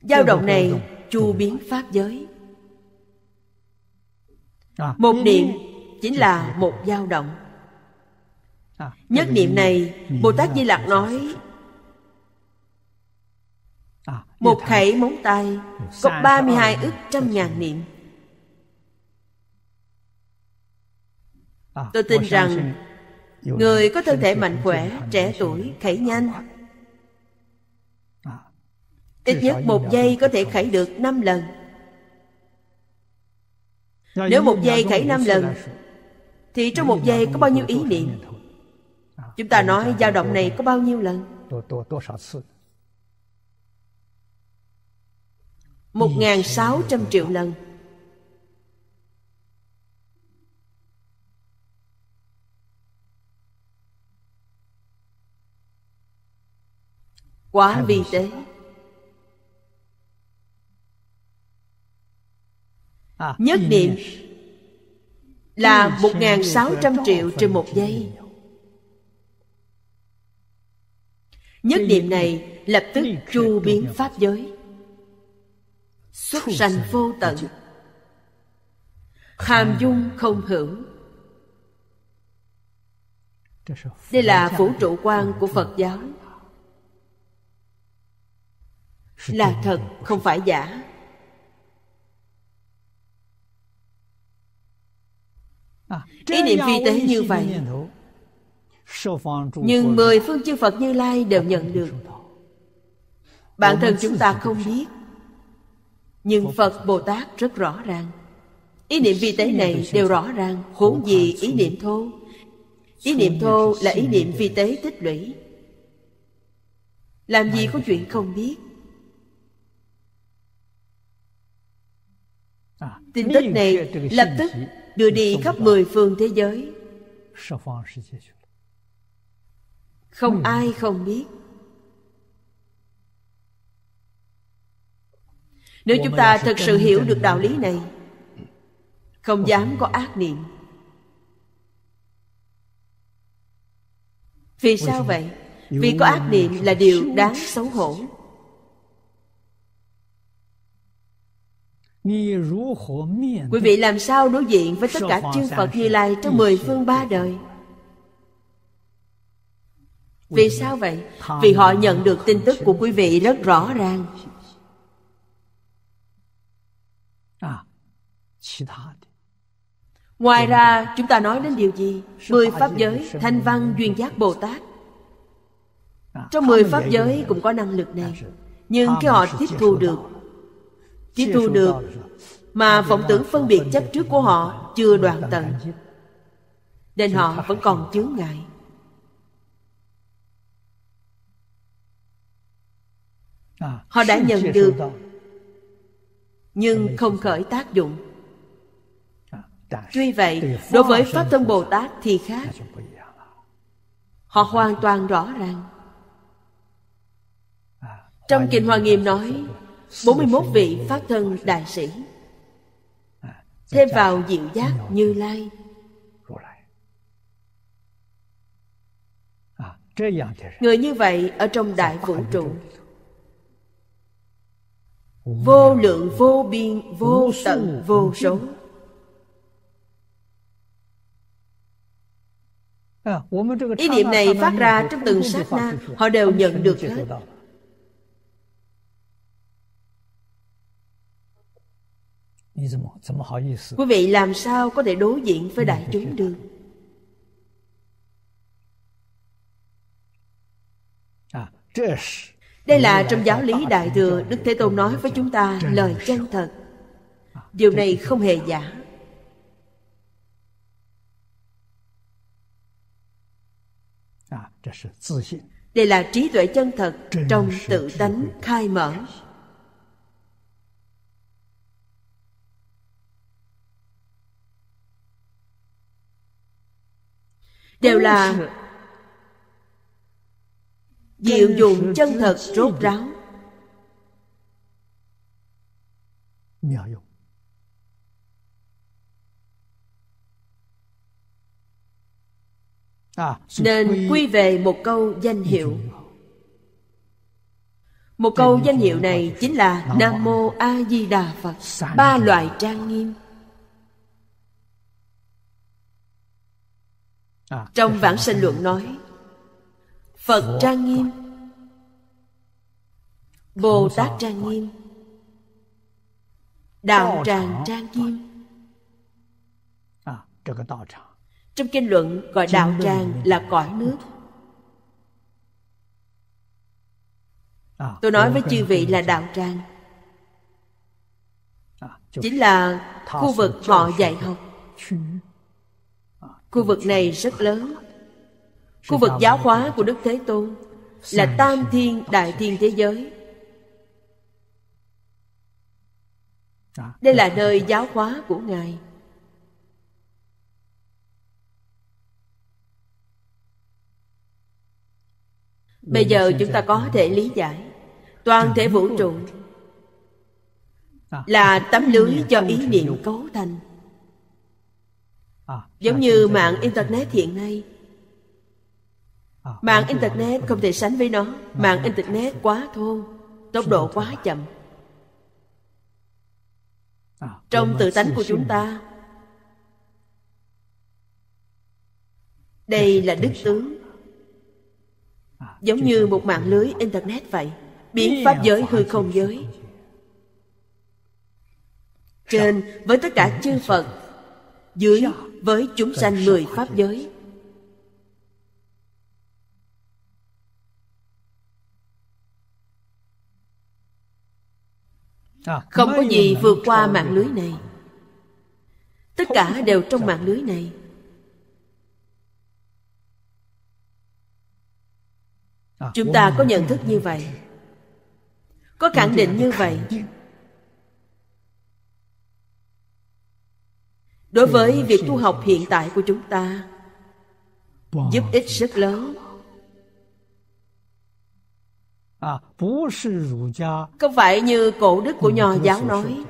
dao động này chu biến pháp giới à, một niệm chính là một dao động à, nhất niệm này bồ tát di lặc nói một khẩy móng tay Có 32 ức trăm ngàn niệm Tôi tin rằng Người có thân thể mạnh khỏe Trẻ tuổi khẩy nhanh Ít nhất một giây có thể khẩy được 5 lần Nếu một giây khẩy 5 lần Thì trong một giây có bao nhiêu ý niệm Chúng ta nói dao động này có bao nhiêu lần một ngàn sáu trăm triệu lần quá vi tế à, nhất niệm là một ngàn sáu trăm triệu trên một giây nhất niệm này lập tức chu biến pháp giới xuất sanh vô tận dạ hàm dung không hữu đây là vũ trụ quan của phật giáo là thật không phải giả ý niệm phi tế như vậy nhưng mười phương chư phật như lai đều nhận được bản thân chúng ta không biết nhưng phật bồ tát rất rõ ràng ý niệm vi tế này đều rõ ràng huống gì ý niệm thô ý niệm thô là ý niệm vi tế tích lũy làm gì có chuyện không biết à, tin tức này lập tức đưa đi khắp mười phương thế giới không ai không biết nếu chúng ta thật sự hiểu được đạo lý này không dám có ác niệm vì sao vậy vì có ác niệm là điều đáng xấu hổ Quý vị làm sao đối diện với tất cả chư Phật Như Lai trong mười phương ba đời? Vì sao vậy? Vì họ nhận được tin tức của quý vị rất rõ ràng Ngoài ra chúng ta nói đến điều gì? Mười Pháp giới, Thanh Văn, Duyên Giác Bồ Tát à, Trong mười Pháp giới cũng có năng lực này Nhưng khi họ tiếp thu được Tiếp thu được Mà vọng tưởng phân biệt chấp trước của họ chưa đoạn tận Nên họ vẫn còn chướng ngại à, Họ đã nhận được Nhưng không khởi tác dụng Tuy vậy, đối với Pháp Thân Bồ Tát thì khác Họ hoàn toàn rõ ràng à, Trong Kinh Hoa Nghiêm nói 41 vị Pháp Thân Đại Sĩ à, Thêm vào diệu giác Như Lai à, Người như vậy ở trong đại vũ trụ Vô lượng vô biên vô tận vô số ý niệm này phát ra trong từng sát na họ đều nhận được hết quý vị làm sao có thể đối diện với đại chúng được đây là trong giáo lý đại thừa đức thế tôn nói với chúng ta lời chân thật điều này không hề giả Đây là trí tuệ chân thật trong tự tánh khai mở. Đều là diệu dụng chân thật rốt ráo. À, nên quy về một câu danh hiệu một câu danh hiệu này chính là nam mô a di đà phật ba loại trang nghiêm à, trong vãng sinh luận nói phật trang nghiêm bồ tát trang nghiêm đạo tràng trang nghiêm à, trong kinh luận gọi đạo tràng là cõi nước à, tôi nói với chư vị là đạo tràng à, chính là khu vực họ dạy học à, khu vực này rất lớn khu vực giáo hóa của đức thế tôn là tam thiên đại thiên thế giới đây là nơi giáo hóa của ngài bây giờ chúng ta có thể lý giải toàn thể vũ trụ à. là tấm lưới cho ý niệm cấu thành à, giống à, như mạng internet hiện nay mạng internet không thể sánh với nó mạng internet quá thô tốc độ quá chậm trong tự tánh của chúng ta dạ, đây là đức tướng giống như một mạng lưới internet vậy biến pháp giới hư không giới trên với tất cả chư phật dưới với chúng sanh mười pháp giới à, không có gì vượt qua mạng lưới này tất cả đều trong mạng lưới này À, chúng ta có nhận thức như vậy có khẳng định như vậy đối với việc tu học hiện tại của chúng ta giúp ích rất lớn không à, phải như cổ đức của nho giáo nói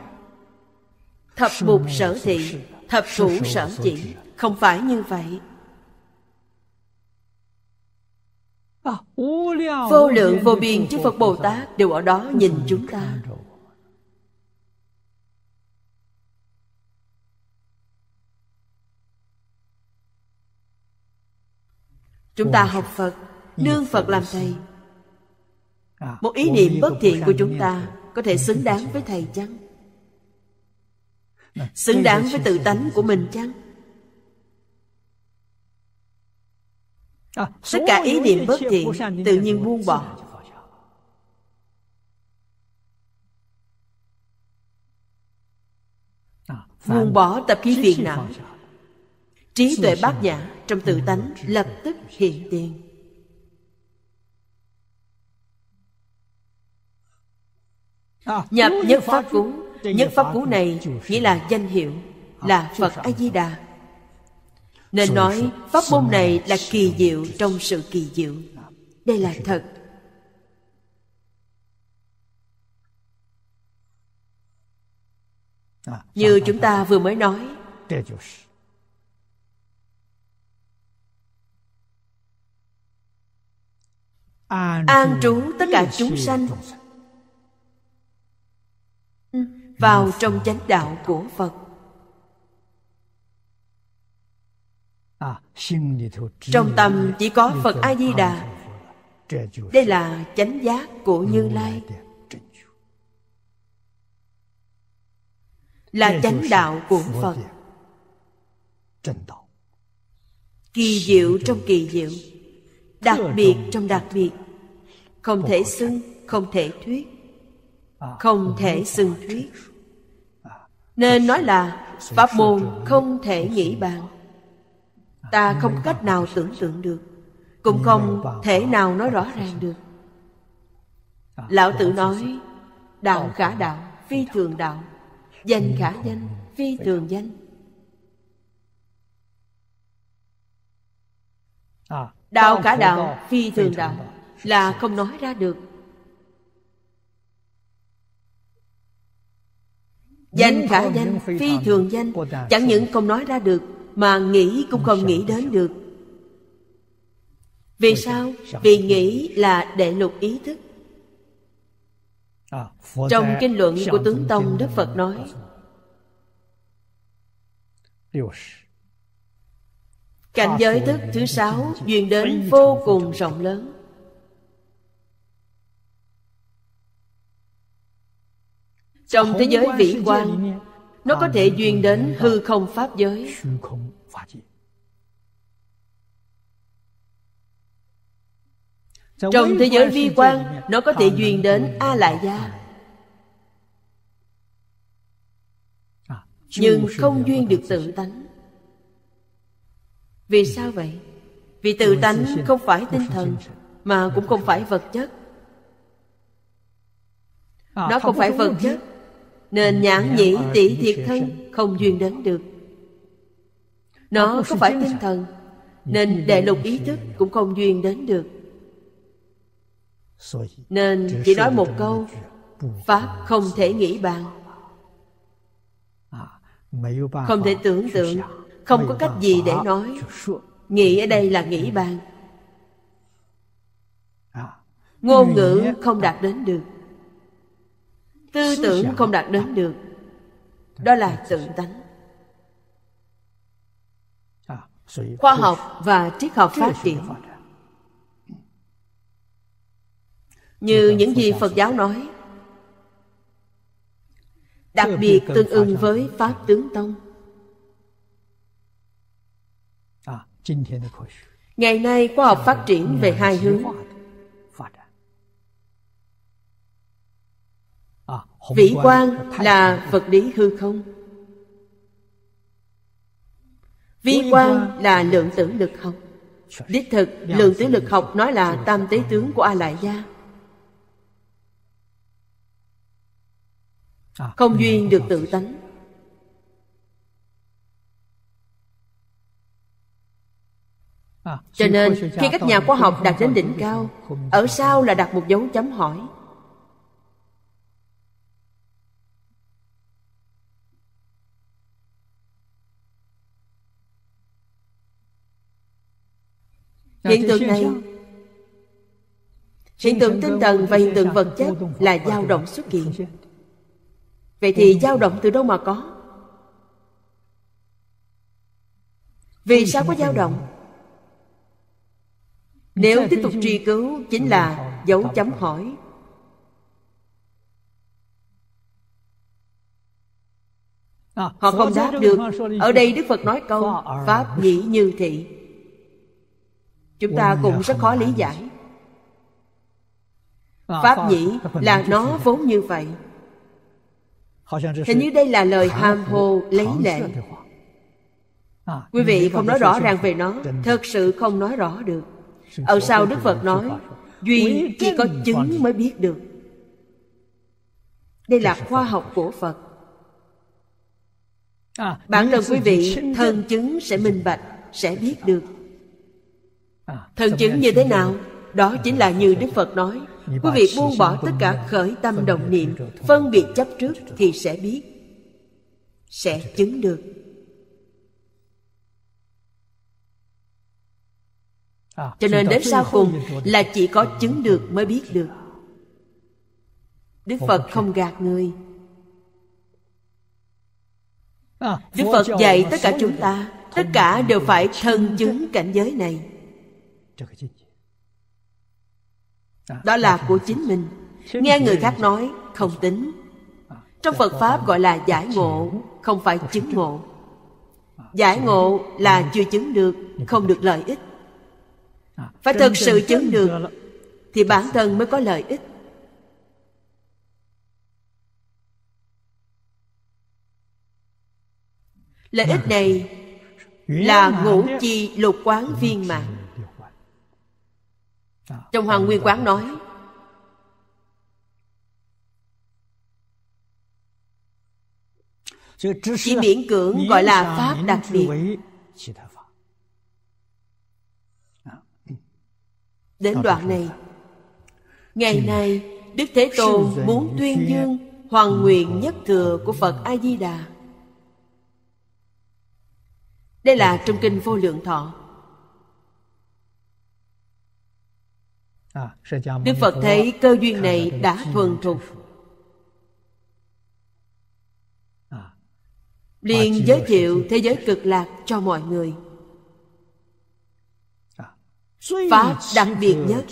thập bục sở thị thập thủ sở chỉ không phải như vậy Vô lượng vô biên chư Phật Bồ Tát đều ở đó nhìn chúng ta Chúng ta học Phật Nương Phật làm Thầy Một ý niệm bất thiện của chúng ta Có thể xứng đáng với Thầy chăng? Xứng đáng với tự tánh của mình chăng? À, tất cả ý niệm bất thiện tự nhiên buông bỏ à, buông bỏ tập khí phiền não trí tuệ bát nhã trong tự tánh lập tức hiện tiền à, nhập nhất pháp cú nhất pháp cú này nghĩa là danh hiệu là phật a di đà nên nói pháp môn này là kỳ diệu trong sự kỳ diệu Đây là thật à, Như chúng ta vừa mới nói An trú tất cả chúng sanh Vào trong chánh đạo của Phật À, trong tâm chỉ có phật a di đà đây là chánh giác của như lai là chánh đạo của phật kỳ diệu trong kỳ diệu đặc biệt trong đặc biệt không thể xưng không thể thuyết à, à, không thể xưng thuyết nên nói là pháp môn không thể nghĩ bàn ta không cách nào tưởng tượng được cũng không thể nào nói rõ ràng được lão tử nói đạo khả đạo phi thường đạo danh khả danh phi thường danh đạo khả đạo phi thường đạo là không nói ra được danh khả danh phi thường danh chẳng những không nói ra được mà nghĩ cũng không nghĩ đến được vì sao vì nghĩ là đệ lục ý thức trong kinh luận của tướng tông đức phật nói cảnh giới thức thứ sáu duyên đến vô cùng rộng lớn trong thế giới vĩ quan nó có thể duyên đến hư không pháp giới trong thế giới vi quan nó có thể duyên đến a lại gia nhưng không duyên được tự tánh vì ừ. sao vậy vì tự tánh không phải tinh thần mà cũng không phải vật chất à, nó không phải vật chất nên nhãn nhĩ tỷ thiệt thân không ừ. duyên đến được nó không phải tinh thần nên đệ lục ý thức cũng không duyên đến được nên chỉ nói một câu pháp không thể nghĩ bàn à, không thể tưởng tượng không có cách gì để nói nghĩ ở đây là nghĩ bàn à, ngôn ngữ không à. đạt đến được tư tưởng không đạt đến được đó là tự tánh à, khoa học và triết học phát triển như những gì phật giáo nói đặc biệt tương ưng với pháp tướng tông à, ngày nay khoa học phát triển về hai hướng vĩ quan là vật lý hư không vi quan là lượng tử lực học đích thực lượng tử lực học nói là tam tế tướng của a lại gia à, không duyên được tự tánh à, cho nên khi các nhà khoa học đạt đến đỉnh cao ở sau là đặt một dấu chấm hỏi Dạ, hiện tượng này hiện tượng tinh thần và hiện tượng vật chất là dao động xuất hiện vậy thì dao động từ đâu mà có vì sao có dao động nếu tiếp tục truy cứu chính là dấu chấm hỏi à, họ không đáp được ở đây đức phật nói câu pháp nhĩ như thị chúng ta cũng rất khó lý giải ờ, pháp nhĩ là nó vốn như vậy hình như đây là lời ham hồ lấy lệ quý à, vị không nói rõ ràng về nó thật sự không nói rõ được ở sau đức phật nói duy chỉ có chứng mới biết được đây là khoa học của phật à, bản thân quý vị thân chứng sẽ minh bạch sẽ biết được À, thần chứng như thế nào đó dạ, chính dạ, là dạ, như đức phật nói quý vị buông bỏ tất cả khởi tâm đồng niệm phân biệt chấp trước thì sẽ biết sẽ chứng được à, cho nên đến sau cùng là chỉ có chứng được mới biết được đức phật không gạt người à, đức phật dạy tất cả chúng ta tất cả đều phải thân chứng cảnh giới này đó là của chính mình nghe người khác nói không tính trong phật pháp gọi là giải ngộ không phải chứng ngộ giải ngộ là chưa chứng được không được lợi ích phải thực sự chứng được thì bản thân mới có lợi ích lợi ích này là ngũ chi lục quán viên mãn Dạ. trong hoàng dạ, nguyên dạ, quán nói chỉ miễn cưỡng gọi là pháp đặc biệt đến đoạn này ngày nay đức thế tôn muốn tuyên dương hoàng nguyện nhất thừa của phật a di đà đây là trong kinh vô lượng thọ À, Đức Phật thấy cơ duyên này đã thuần thục à. liền giới thiệu thế giới cực lạc cho mọi người à. pháp đặc biệt nhất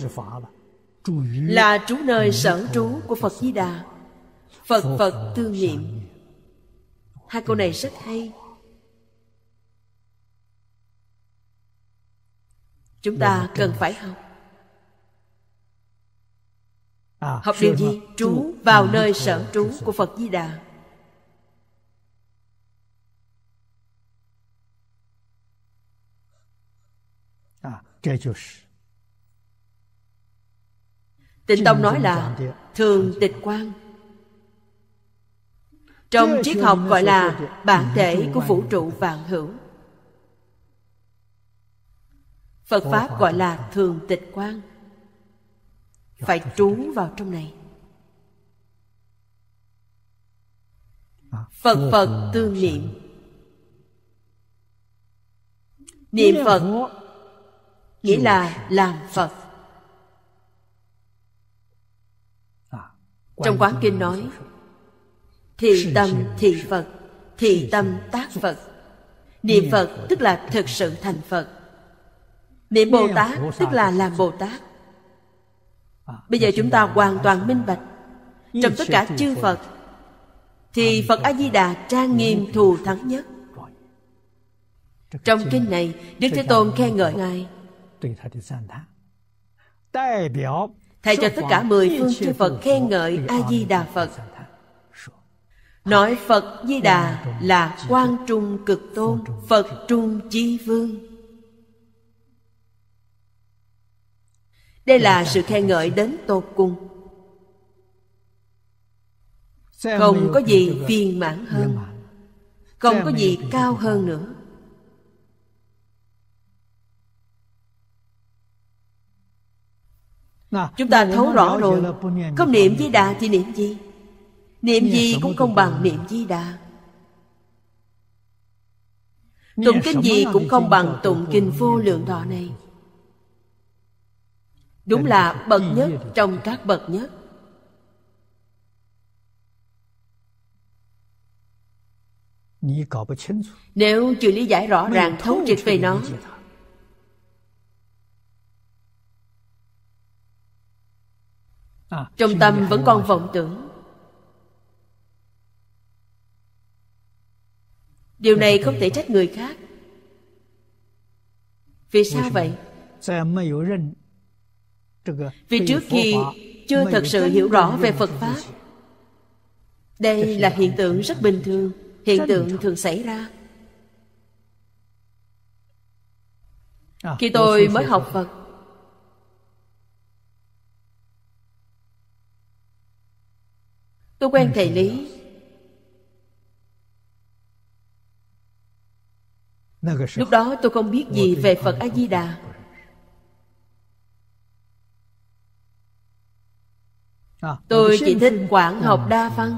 là trú nơi sở trú của phật di đà phật phật tương niệm hai câu này rất hay chúng ta cần phải học À, học điều gì? Trú ừ, vào ừ, nơi sở trú của Phật Di Đà. À, Tịnh Tông nói là thường tịch quan Trong triết học gọi là bản thể ừ, của vũ trụ vạn hữu Phật Pháp gọi là thường tịch quan phải trú vào trong này phật phật tương niệm niệm phật nghĩa là làm phật à, trong quán kinh nói thì tâm thì phật thì tâm tác phật niệm phật tức là thực sự thành phật niệm bồ tát tức là làm bồ tát bây giờ chúng ta hoàn toàn minh bạch trong tất cả chư phật thì phật a di đà trang nghiêm thù thắng nhất trong kinh này đức thế tôn khen ngợi ngài thay cho tất cả mười phương chư phật khen ngợi a di đà phật nói phật di đà là quan trung cực tôn phật trung chi vương đây là dạ. sự khen ngợi đến tột cùng không có gì viên mãn dạ hơn không có gì cao hơn nữa chúng ta thấu rõ rồi không niệm di đà thì niệm gì niệm gì cũng không bằng niệm di đà tụng kinh gì cũng không bằng tụng kinh vô lượng thọ này đúng là bậc nhất trong các bậc nhất nếu chưa lý giải rõ ràng thấu triệt về nó à, trong tâm vẫn còn vọng tưởng điều này không thể trách người khác vì sao vậy vì trước khi chưa thật sự hiểu rõ về phật pháp đây là hiện tượng rất bình thường hiện tượng thường xảy ra à, khi tôi mới học phật tôi quen thầy lý lúc đó tôi không biết gì về phật a di đà Ờ, tôi chỉ thích quảng ờ. học đa văn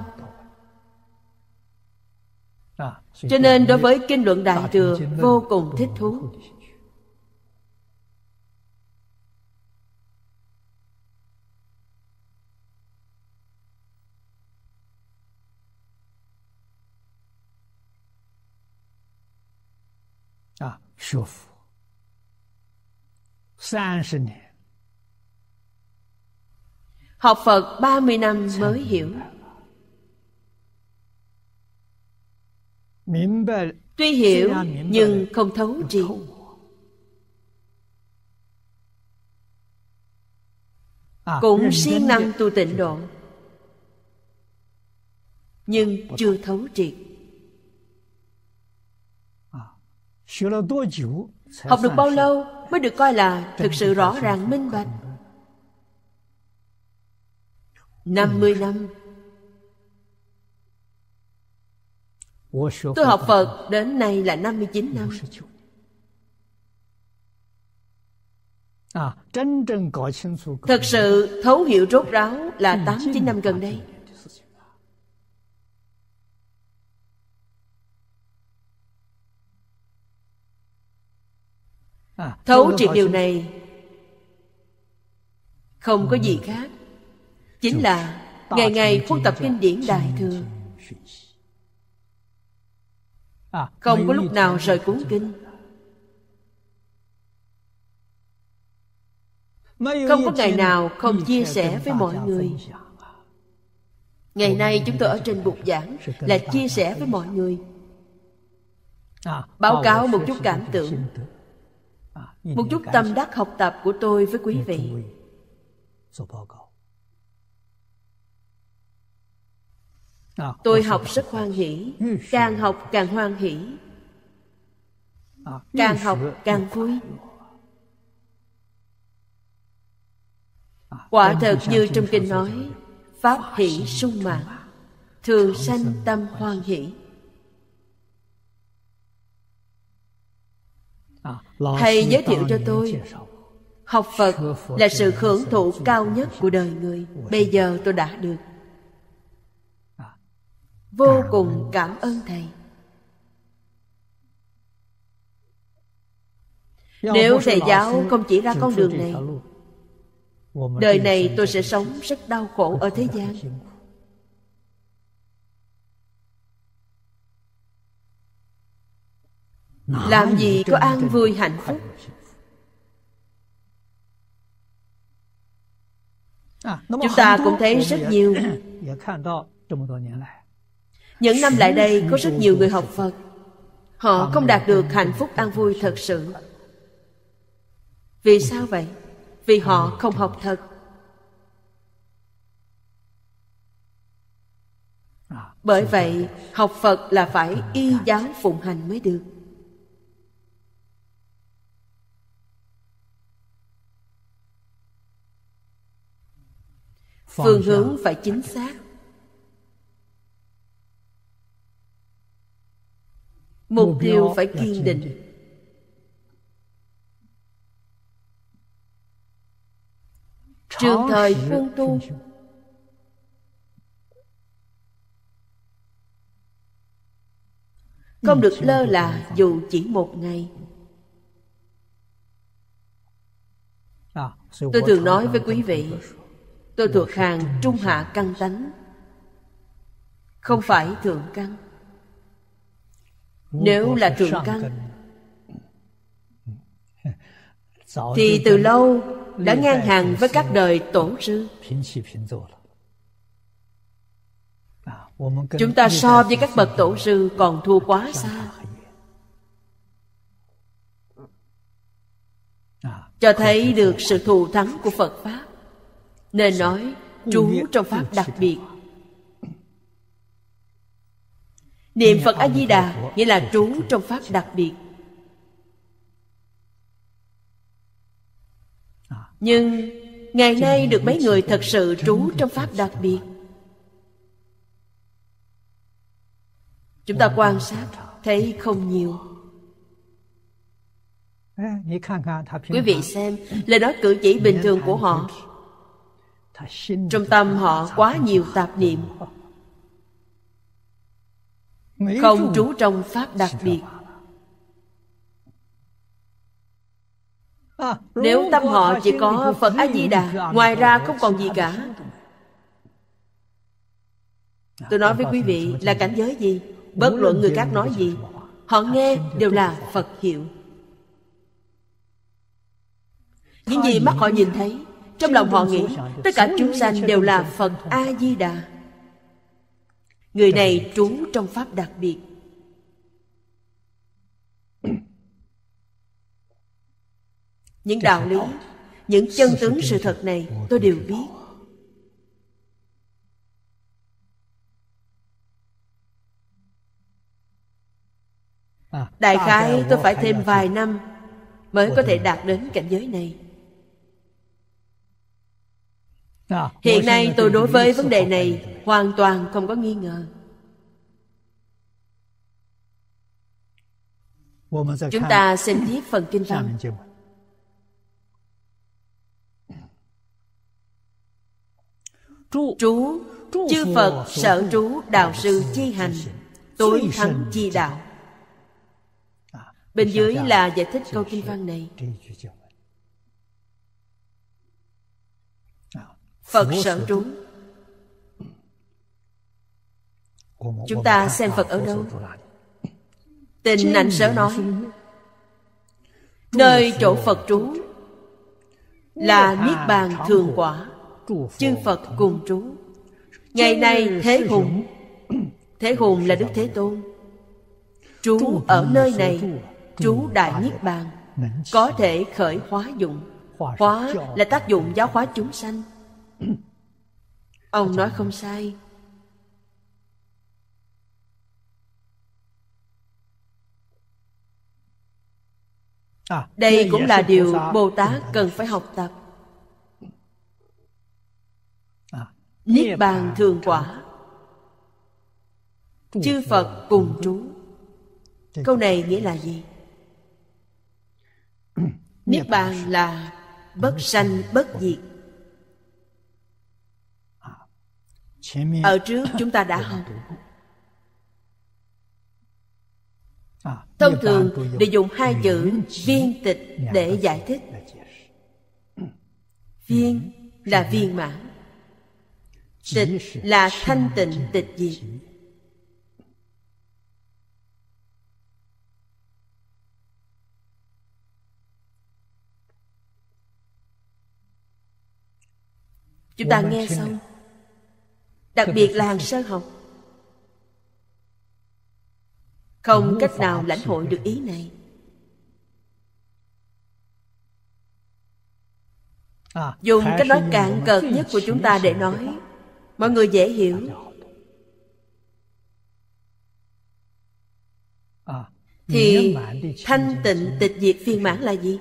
ờ, cho nên đối với kinh luận đại thừa vô cùng thích thú à, năm. Học Phật 30 năm mới hiểu Tuy hiểu nhưng không thấu triệt à, Cũng siêng năng tu tịnh độ Nhưng chưa thấu triệt à, Học được bao lâu mới được coi là thực sự rõ ràng minh bạch 50 năm ừ. Tôi học Phật đến nay là 59 năm à, Thật sự thấu hiểu rốt ráo là 8-9 năm gần đây à, Thấu triệt điều này Không có gì ừ. khác chính là ngày ngày quân tập à, kinh điển đại thừa không có lúc nào rời cuốn kinh không có ngày nào không chia sẻ với mọi người ngày nay chúng tôi ở trên bục giảng là chia sẻ với mọi người à, báo cáo một chút cảm tưởng à, một chút tâm đắc học tập của tôi với quý vị Ờ, tôi học rất hoan hỷ Càng học càng hoan hỷ ờ, Càng học càng vui ờ. Quả thật như trong kinh nói Pháp hỷ sung mạng Thường sanh tâm hoan hỷ Thầy giới thiệu cho tôi Học Phật là sự hưởng thụ cao nhất của đời người Bây giờ tôi đã được vô cùng cảm ơn thầy nếu thầy giáo không chỉ ra con đường này đời này tôi sẽ sống rất đau khổ ở thế gian làm gì có an vui hạnh phúc chúng ta cũng thấy rất nhiều những năm lại đây có rất nhiều người học phật họ không đạt được hạnh phúc an vui thật sự vì sao vậy vì họ không học thật bởi vậy học phật là phải y giáo phụng hành mới được phương hướng phải chính xác mục tiêu phải kiên định trường thời quân tu không được lơ là dù chỉ một ngày à, tôi thường nói với quý vị tôi thuộc hàng trung hạ căng tánh không phải thượng căng nếu là trường căn thì từ lâu đã ngang hàng với các đời tổ sư à, chúng ta so với các bậc tổ sư còn thua quá xa à, cho thấy được sự thù thắng của phật pháp nên nói trú trong pháp đặc biệt Niệm Phật A-di-đà Nghĩa là trú trong Pháp đặc biệt à, Nhưng Ngày nay được mấy người thật sự trú trong Pháp đặc biệt Chúng ta quan sát thấy không nhiều Quý vị xem lời nói cử chỉ bình thường của họ Trong tâm họ quá nhiều tạp niệm không trú trong pháp đặc biệt à, nếu tâm họ chỉ có phật a di đà ngoài ra không còn gì cả tôi nói với quý vị là cảnh giới gì bất luận người khác nói gì họ nghe đều là phật hiệu những gì mắt họ nhìn thấy trong lòng họ nghĩ tất cả chúng sanh đều là phật a di đà Người này trú trong pháp đặc biệt Những đạo lý Những chân tướng sự thật này tôi đều biết à, Đại khái tôi phải thêm vài năm Mới có thể đạt đến cảnh giới này à, Hiện nay tôi đối với vấn đề này hoàn toàn không có nghi ngờ chúng ta xem tiếp phần kinh văn Chú chư phật sở trú đạo sư chi hành tối thắng chi đạo bên dưới là giải thích câu kinh văn này phật sở trú Chúng ta xem Phật ở đâu Tình nạnh sở nói Nơi chỗ Phật trú Là Niết Bàn Thường Quả Chư Phật cùng trú Ngày nay Thế Hùng Thế Hùng là Đức Thế Tôn Trú ở nơi này Trú Đại Niết Bàn Có thể khởi hóa dụng Hóa là tác dụng giáo hóa chúng sanh Ông nói không sai À, đây cũng là điều bồ tát cần phải học tập à, niết bàn thường quả chư phật cùng trú câu này nghĩa là gì niết bàn là bất sanh bất diệt à, ở trước chúng ta đã học thông thường đều dùng hai chữ viên tịch để giải thích viên là viên mãn tịch là thanh tịnh tịch diệt chúng ta nghe xong đặc biệt là hàng sơ học không cách nào lãnh hội được ý này à, dùng cái nói cạn cợt nhất của chúng ta để nói mọi người dễ hiểu à, thì thanh tịnh tịch diệt phiên mãn là gì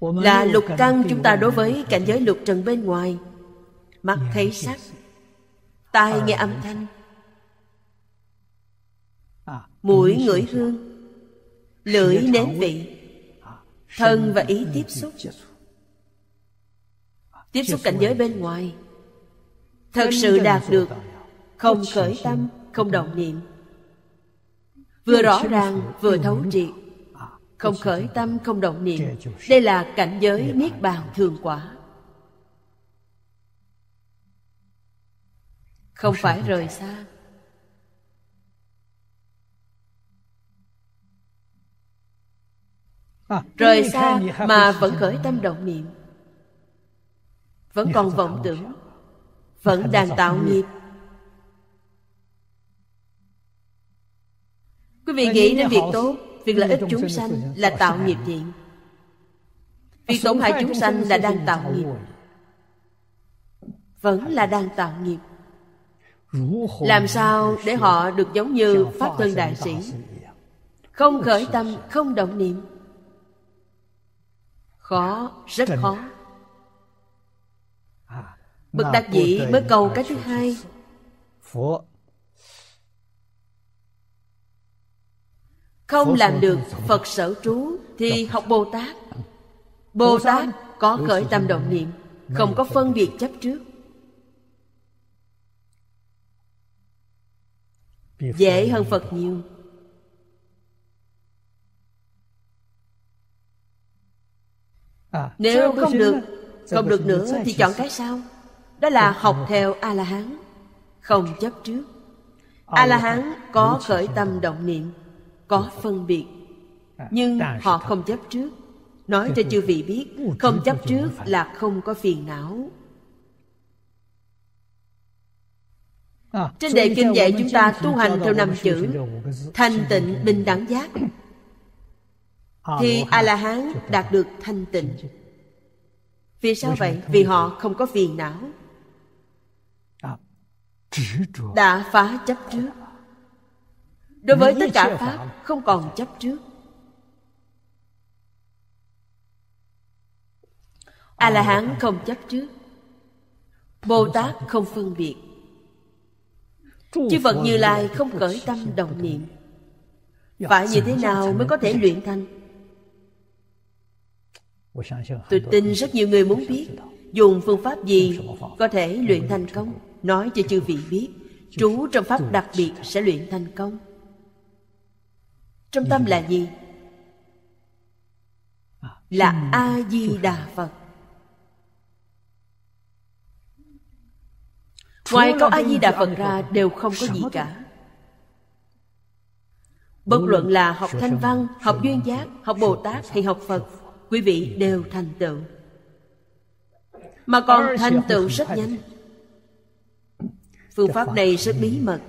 là lục căn chúng ta đối với cảnh giới lục trần bên ngoài mắt dạ, thấy dạ, sắc dạ. tai à, nghe âm thanh À, mũi ngửi hương lưỡi nếm vị à, thân và ý tiếp xúc à, tiếp xúc cảnh giới bên ngoài thật sự đạt được không khởi tâm không động niệm vừa rõ ràng vừa thấu triệt không khởi tâm không động niệm đây là cảnh giới niết bàn thường quả không phải rời xa À, rời xa mà vẫn khởi tâm động niệm vẫn còn vọng tưởng vẫn đang tạo nghiệp quý vị nghĩ đến việc tốt việc lợi ích chúng sanh là tạo nghiệp thiện việc tổn hại chúng sanh là đang tạo nghiệp vẫn là đang tạo nghiệp làm sao để họ được giống như pháp thân đại sĩ không khởi tâm không động niệm Khó, rất à, khó Bậc Đạt Dĩ mới cầu cái thứ hai Không làm được Phật sở trú Thì học Bồ Tát Bồ Tát có khởi tâm động niệm Không có phân biệt chấp trước Dễ hơn Phật nhiều À, Nếu không được à? Không được nữa thì chọn cái sau Đó là học theo A-la-hán Không chấp trước A-la-hán có khởi tâm động niệm Có phân biệt à, Nhưng họ không chấp trước Nói cho chư vị biết Không chấp trước là không có phiền não Trên đề kinh dạy chúng ta tu hành theo năm chữ Thanh tịnh bình đẳng giác thì a la hán đạt được thanh tịnh vì sao vậy vì họ không có phiền não à, đã phá chấp trước đối với tất cả pháp không còn chấp trước a la hán không chấp trước bồ tát không phân biệt chư phật như lai không khởi tâm đồng niệm dạ, phải như thế nào mới có thể luyện thành Tôi tin rất nhiều người muốn biết Dùng phương pháp gì có thể luyện thành công Nói cho chư vị biết Trú trong pháp đặc biệt sẽ luyện thành công Trong tâm là gì? Là A-di-đà Phật Ngoài câu A-di-đà Phật ra đều không có gì cả Bất luận là học thanh văn, học duyên giác, học Bồ Tát hay học Phật quý vị đều thành tựu mà còn ờ, thành tựu rất nhanh phương pháp này rất bí mật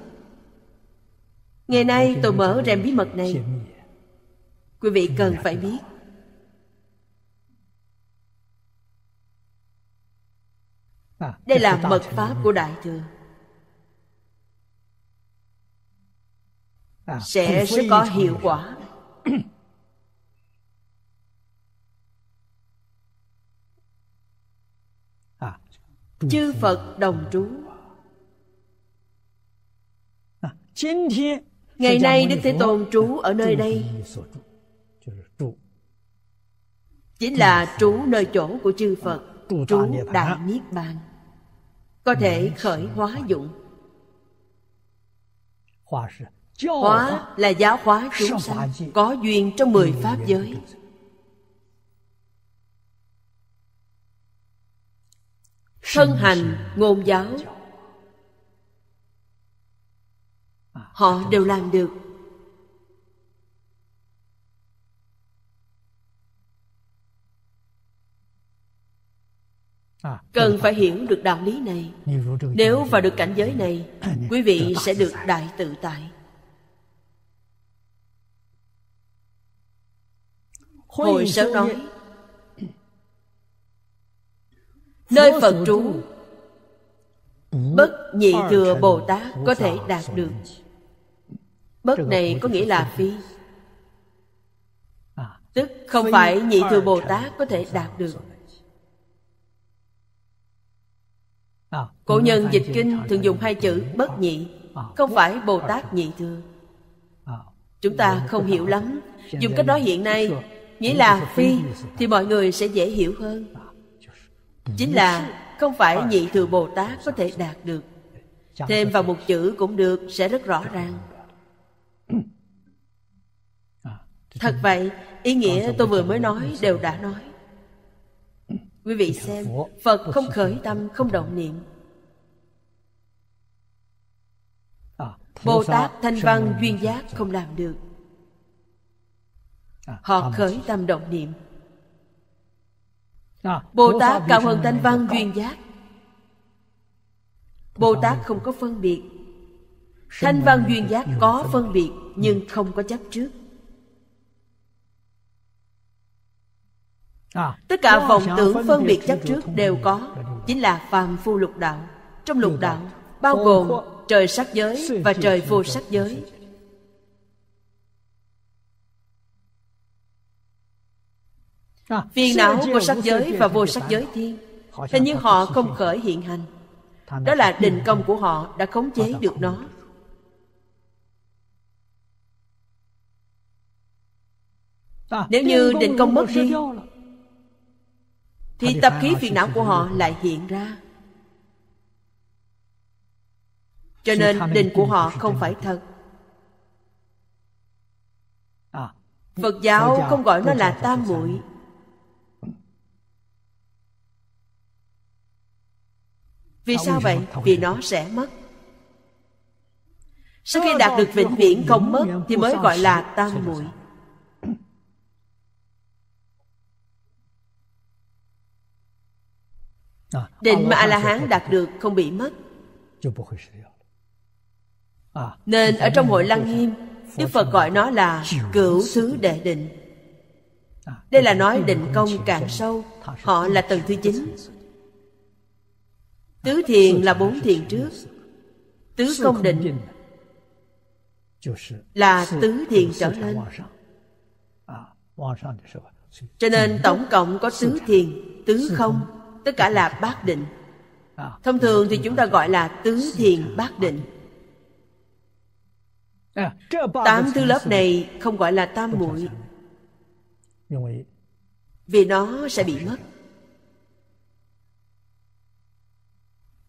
ngày nay tôi mở rèm bí mật này quý vị cần phải biết à, đây là mật pháp của đại thừa à, sẽ rất có hiệu quả chư phật đồng trú à, ngày nay đức thế tôn trú ở nơi đây chính là trú nơi chỗ của chư ờ, phật trú đại niết bàn có thể khởi hóa dụng hóa là giáo hóa chúng sanh có duyên trong mười pháp giới thân hành ngôn giáo họ đều làm được à, cần phải hiểu được đạo lý này nếu vào được cảnh giới này quý vị sẽ được đại tự tại hồi sớ nói Nơi Phật trú Bất nhị thừa Bồ à, Tát có thể đạt được à, à, Bất này có nghĩa là phi Tức không phải nhị thừa Bồ Tát có thể đạt được Cổ nhân dịch kinh thường dùng hai chữ bất nhị Không phải Bồ Tát nhị thừa Chúng ta không hiểu lắm Dùng cách nói hiện nay Nghĩa là phi Thì mọi người sẽ dễ hiểu hơn chính là không phải nhị thừa bồ tát có thể đạt được thêm vào một chữ cũng được sẽ rất rõ ràng thật vậy ý nghĩa tôi vừa mới nói đều đã nói quý vị xem phật không khởi tâm không động niệm bồ tát thanh văn duyên giác không làm được họ khởi tâm động niệm Ờ, Bồ Tát cao hơn thanh văn duyên giác Bồ Tát không có phân biệt Thanh văn duyên giác có phân biệt Nhưng không có chấp trước ờ, Tất cả vọng tưởng phân biệt chấp trước đều có Chính là phàm phu lục đạo Trong lục đạo bao gồm trời sắc giới và trời vô sắc giới phiền ờ, não vô sắc giới và vô sắc giới thiên hình như họ không khởi hiện hành đó là định công của họ đã khống chế được nó ờ, nếu như định công mất đi thì tập khí phiền não của họ lại hiện ra cho nên định của họ không phải thật ờ. phật giáo không gọi nó là tam muội Vì sao vậy? Vì nó sẽ mất. Sau khi đạt được vĩnh viễn không mất thì mới gọi là tam muội. Ờ, ờ, định mà A-la-hán đạt được không bị mất. Ờ, Nên ở trong hội Lăng Nghiêm, Đức Phật gọi nó là cửu xứ đệ định. Đây là nói định công càng sâu, họ là tầng thứ chín Tứ thiền là bốn thiền trước Tứ công định Là tứ thiền trở lên à, Cho nên tổng cộng có tứ thiền Tứ không Tất cả là bát định à, Thông thường thì chúng ta gọi là tứ thiền bát định à, Tám thứ lớp này không gọi là tam muội Vì nó sẽ bị mất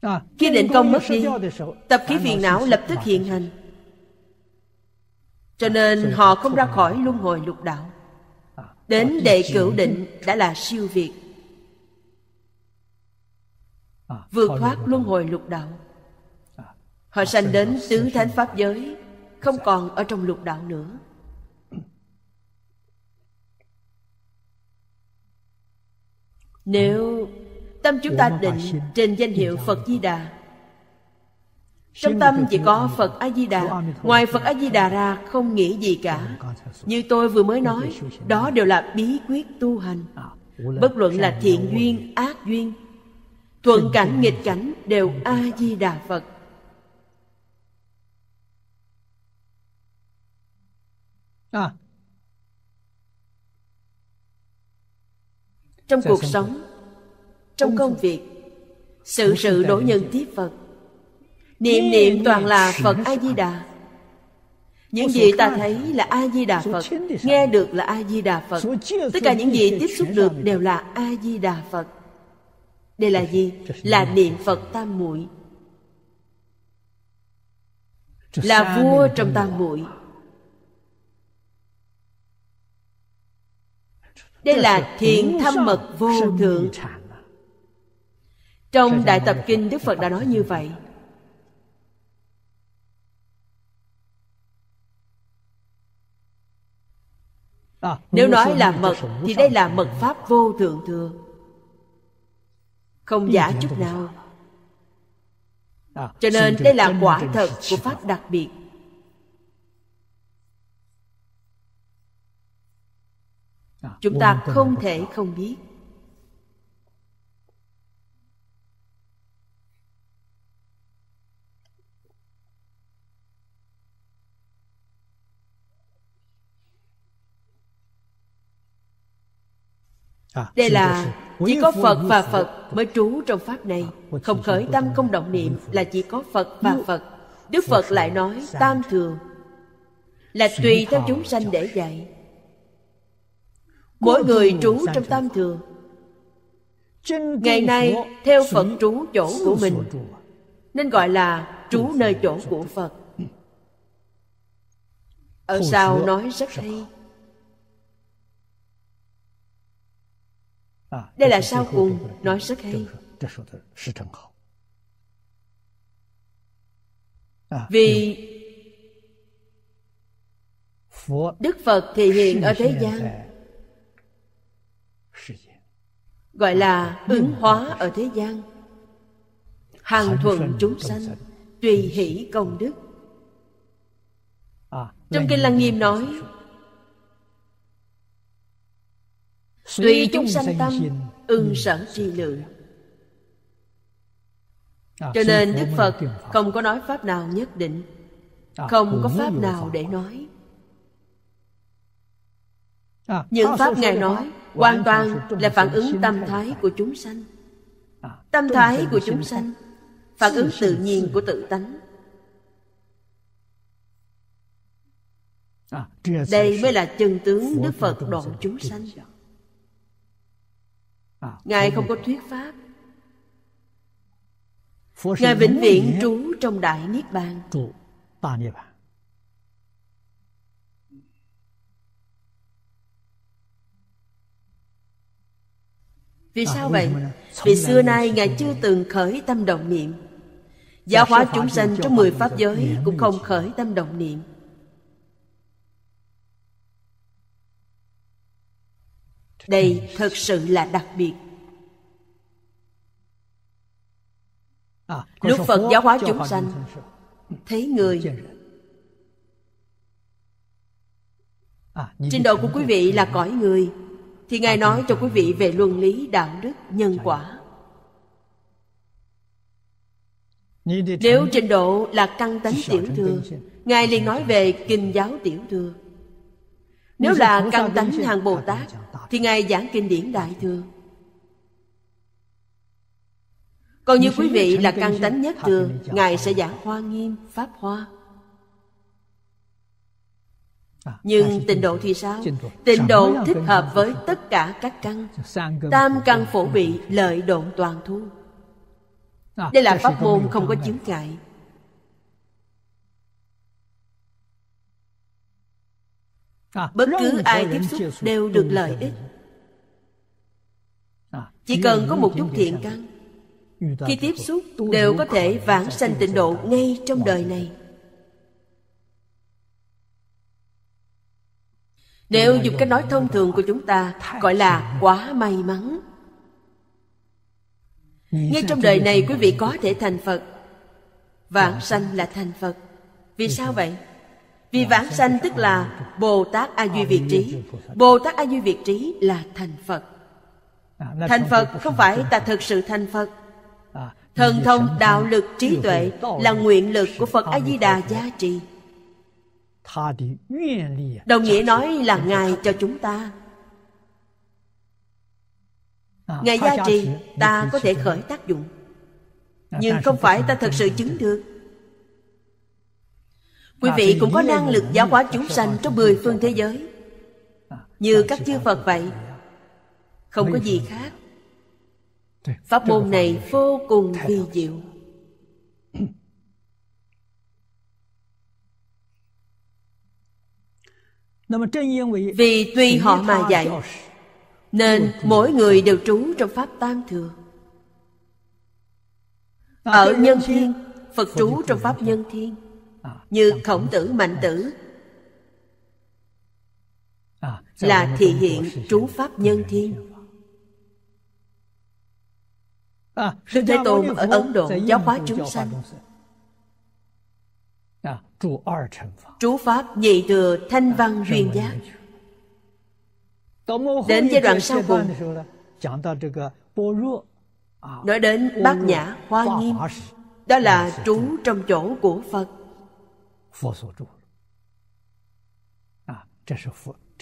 À, Khi định công mất đi Tập khí phiền não lập tức hiện hình, à, Cho nên họ không ra khỏi luân hồi lục đạo à, Đến đệ cửu định đã là siêu việt Vượt thoát luân hồi lục đạo Họ sanh đến tứ thánh pháp giới Không dạ. còn ở trong lục đạo nữa ừ. Nếu tâm chúng ta định trên danh hiệu phật di đà trong tâm chỉ có phật a di đà ngoài phật a di đà ra không nghĩ gì cả như tôi vừa mới nói đó đều là bí quyết tu hành à, bất luận là thiện duyên ác duyên thuận cảnh nghịch cảnh đều a di đà phật à. trong cuộc sống trong công việc sự sự đối nhân tiếp phật niệm niệm toàn là phật a di đà những gì ta thấy là a di đà phật nghe được là a di đà phật tất cả những gì tiếp xúc được đều là a di đà phật đây là gì là niệm phật tam muội là vua trong tam muội đây là thiện thâm mật vô thượng trong Đại Tập Kinh Đức Phật đã nói như vậy à, Nếu nói là mật Thì đây là mật pháp vô thượng thừa Không giả chút nào à, Cho nên đây là quả thật của pháp đặc biệt à, Chúng ta không thể không biết À, đây là chỉ có phật và phật mới trú trong pháp này à, không khởi tâm không động niệm là chỉ có phật và phật đức phật lại nói tam thừa là tùy theo chúng sanh để dạy mỗi người trú trong tam thừa ngày nay theo phật trú chỗ của mình nên gọi là trú nơi chỗ của phật ở sau nói rất hay Đây là sau cùng nói rất hay Vì Đức Phật thì hiện ở thế gian Gọi là ứng hóa ở thế gian Hàng thuận chúng sanh Tùy hỷ công đức Trong Kinh Lăng Nghiêm nói Tùy chúng sanh tâm ưng sẵn chi lượng à, Cho nên Đức Phật không có nói Pháp nào nhất định à, Không có Pháp nào để nói à, Những Pháp Ngài nói Hoàn toàn là phản ứng tâm thái của chúng sanh Tâm thái của chúng sanh Phản ứng tự nhiên của tự tánh Đây mới là chân tướng Đức Phật đoạn chúng sanh Ờ, ngài không có thuyết pháp ngài vĩnh viễn trú trong đại niết bàn vì à, sao vậy vì xưa nay ngài chưa từng khởi tâm động niệm dạ, giáo hóa chúng sanh trong mười pháp giới cũng không khởi tâm động niệm đây thật sự là đặc biệt lúc à, phật giáo hóa chúng sanh thấy người à, trình độ của quý vị là cõi người thì ngài à, nói cho quý vị về luân lý đạo đức nhân quả nếu trình độ là căn tánh tiểu thừa ngài liền nói về kinh giáo tiểu thừa nếu là căn tánh hàng Bồ Tát Thì Ngài giảng kinh điển Đại Thừa Còn như quý vị là căn tánh nhất thừa Ngài sẽ giảng Hoa Nghiêm, Pháp Hoa à, nhưng tịnh độ thì sao? Tịnh độ thích hợp với tất cả các căn Tam căn phổ bị lợi độn toàn thu à, Đây là pháp môn không có chứng ngại Dạ. bất cứ ai tiếp xúc đều được lợi ích dạ. chỉ cần có một chút thiện căn khi tiếp xúc đều có thể vãng sanh tịnh độ ngay trong đời này nếu dùng cái nói thông thường của chúng ta gọi là quá may mắn ngay trong đời này quý vị có thể thành phật dạ. vãng sanh là thành phật vì sao vậy vì vãng sanh tức là Bồ Tát A Duy Việt Trí. Bồ Tát A Duy Việt Trí là thành Phật. À, thành Phật không phải ta thực sự thành Phật. À, Thần thông đạo lực trí tuệ là nguyện lực của Phật A Di Đà giá trị. Đồng nghĩa nói là Ngài cho chúng ta. À, Ngài gia trì ta có thể khởi tác dụng Nhưng không phải ta thật sự chứng được Quý vị cũng có năng lực giáo hóa chúng sanh trong mười phương thế giới Như các chư Phật vậy Không có gì khác Pháp môn này vô cùng vi diệu Vì tuy họ mà dạy Nên mỗi người đều trú trong Pháp Tam Thừa Ở Nhân Thiên Phật trú trong Pháp Nhân Thiên như khổng tử mạnh tử à, là dạ vâng, thị hiện trú pháp nhân dạ vâng. thiên à, sư thế tôn ở ấn độ giáo hóa chúng sanh à, trú pháp nhị thừa thanh văn dạ duyên vâng, giác đến giai đoạn sau cùng nói đến bát nhã hoa nghiêm đó là trú trong chỗ của phật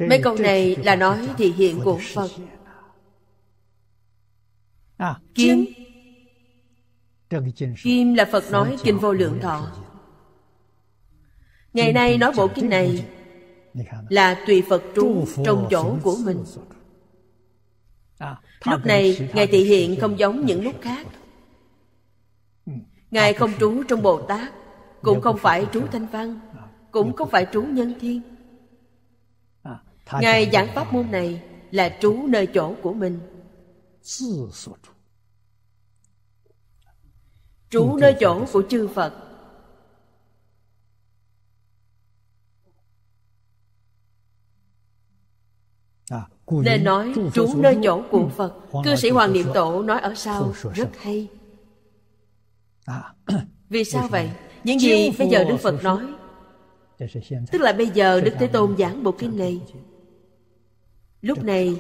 Mấy câu này là nói thể hiện của Phật. Kim Kim là Phật nói Kinh Vô Lượng Thọ. Ngày nay nói bộ kinh này là tùy Phật trú trong chỗ của mình. Lúc này Ngài thị hiện không giống những lúc khác Ngài không trú trong Bồ Tát cũng không phải trú thanh văn à, cũng không phải trú nhân thiên à, ngài giảng pháp môn này là trú nơi chỗ của mình trú nơi chỗ của chư phật à, nên nói trú nơi chỗ của ừ, phật cư sĩ hoàng niệm tổ nói ở sau rất hay vì sao vậy những gì bây giờ Đức Phật nói Tức là bây giờ Đức Thế Tôn giảng bộ kinh này Lúc này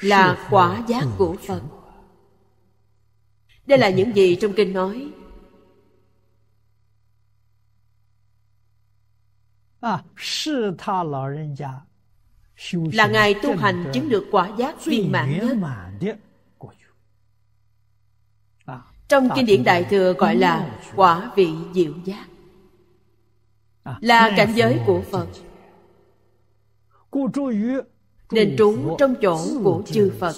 Là quả giác của Phật Đây là những gì trong kinh nói à, Là Ngài tu hành chứng được quả giác viên mãn nhất trong kinh điển đại thừa gọi là quả vị diệu giác à, là cảnh giới của phật nên trú trong chỗ của chư phật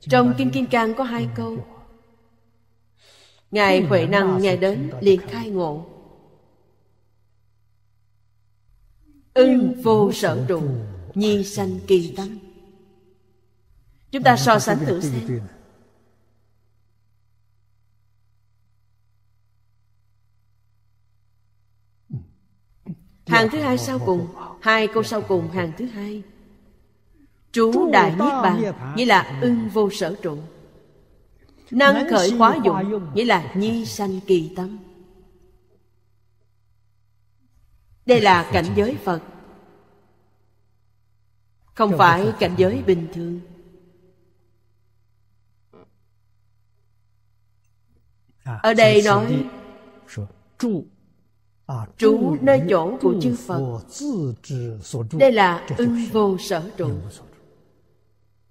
trong kinh kim cang có hai câu ngài huệ năng ngày đến liền khai ngộ ưng vô sở trụ nhi sanh kỳ tánh chúng ta dạ, so sánh thử xem hàng dạ, thứ hai sau cùng hai câu sau cùng hàng thứ hai trú đại niết bàn nghĩa là ừ. ưng vô sở trụ năng khởi hóa dụng nghĩa là nhi sanh kỳ tâm đây là cảnh giới phật không phải cảnh giới bình thường à, ở đây nói trụ à, trú nơi chỗ của chư phật đây là ưng vô sở trụ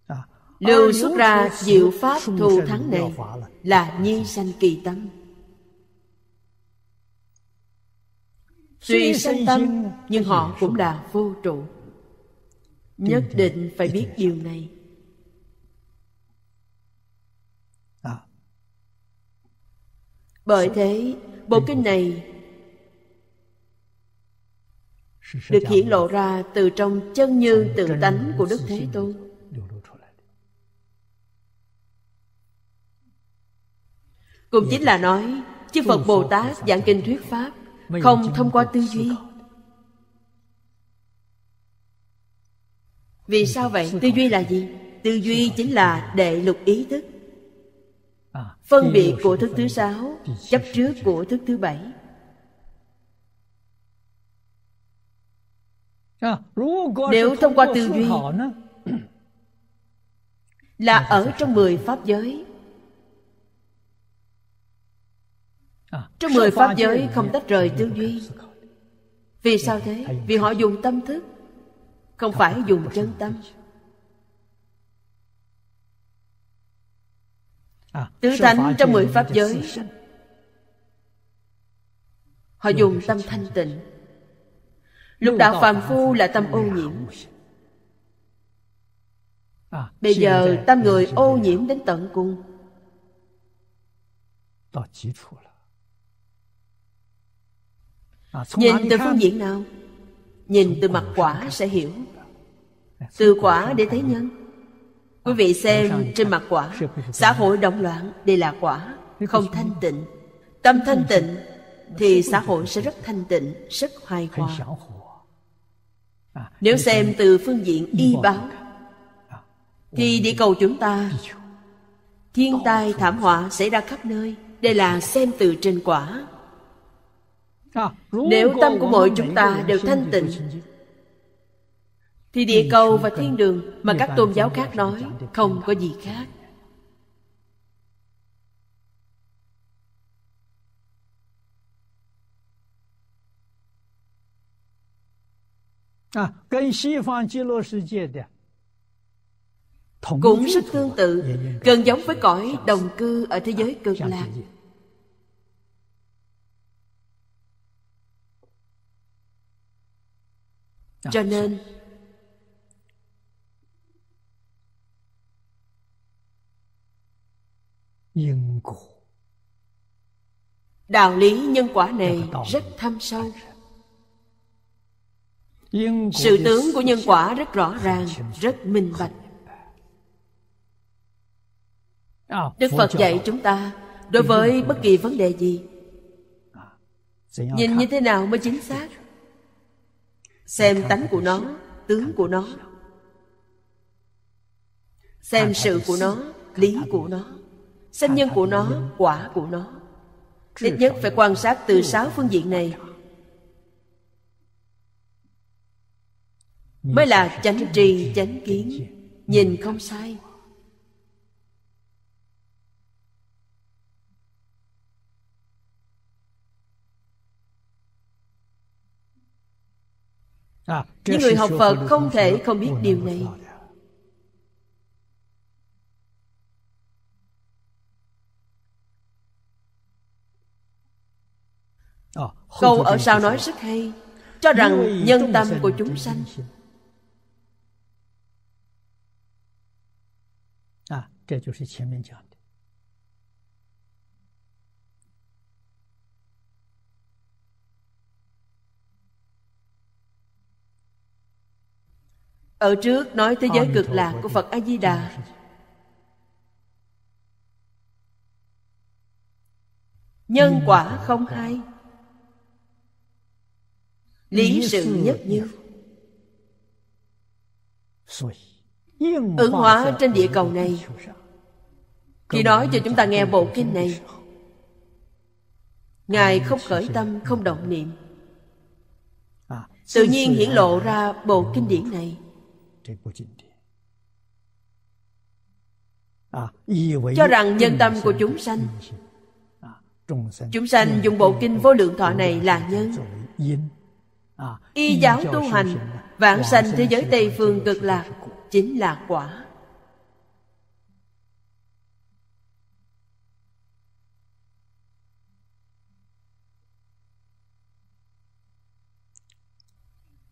à, lưu xuất ra diệu pháp thù thắng này là nhi sanh kỳ tâm tuy sanh tâm nhưng họ cũng là vô trụ nhất định phải biết điều này à. bởi thế bộ kinh này được hiển lộ ra từ trong chân như tự tánh của đức thế tôn cũng chính là nói chư phật bồ tát giảng kinh thuyết pháp không thông qua tư duy vì sao vậy tư duy là gì tư duy chính là đệ lục ý thức phân biệt của thức thứ sáu chấp trước của thức thứ bảy nếu thông qua tư duy là ở trong mười pháp giới trong mười pháp giới không tách rời tư duy vì sao thế vì họ dùng tâm thức không phải dùng chân tâm à, tứ thánh trong mười pháp giới họ dùng tâm thanh tịnh lục đạo phàm phu là tâm ô nhiễm à, bây giờ tâm người ô nhiễm đến tận cùng à, nhìn từ phương diện nào nhìn từ mặt quả sẽ hiểu từ quả để thấy nhân quý vị xem trên mặt quả xã hội động loạn đây là quả không thanh tịnh tâm thanh tịnh thì xã hội sẽ rất thanh tịnh rất hoài hòa nếu xem từ phương diện y báo thì địa cầu chúng ta thiên tai thảm họa xảy ra khắp nơi đây là xem từ trên quả À, nếu tâm của mỗi chúng ta đều thanh tịnh thì địa cầu và thiên đường mà các tôn giáo khác nói không có gì khác à, cũng rất tương tự gần giống với cõi đồng cư ở thế giới cực lạc À, cho nên đạo lý nhân quả này rất thâm sâu sự tướng của nhân quả rất rõ ràng rất minh bạch à, đức phật dạy chúng ta đối với bất kỳ vấn đề gì à, nhìn như thế nào mới chính xác xem tánh của nó tướng của nó xem sự của nó lý của nó xem nhân của nó quả của nó ít nhất phải quan sát từ sáu phương diện này mới là chánh trì chánh kiến nhìn không sai À, những người học phật không thể không biết điều này à, câu ở sau nói rất hay cho rằng nhân tâm của chúng sanh à, ở trước nói thế giới cực lạc của phật a di đà nhân quả không hai lý sự nhất như ứng hóa trên địa cầu này khi nói cho chúng ta nghe bộ kinh này ngài không khởi tâm không động niệm à, tự nhiên hiển lộ ra bộ kinh điển này À, cho rằng nhân tâm của chúng à, sanh chúng sanh dùng bộ kinh vô lượng thọ này là nhân à, y giáo tu hành vạn sanh thế giới tây phương cực lạc chính là quả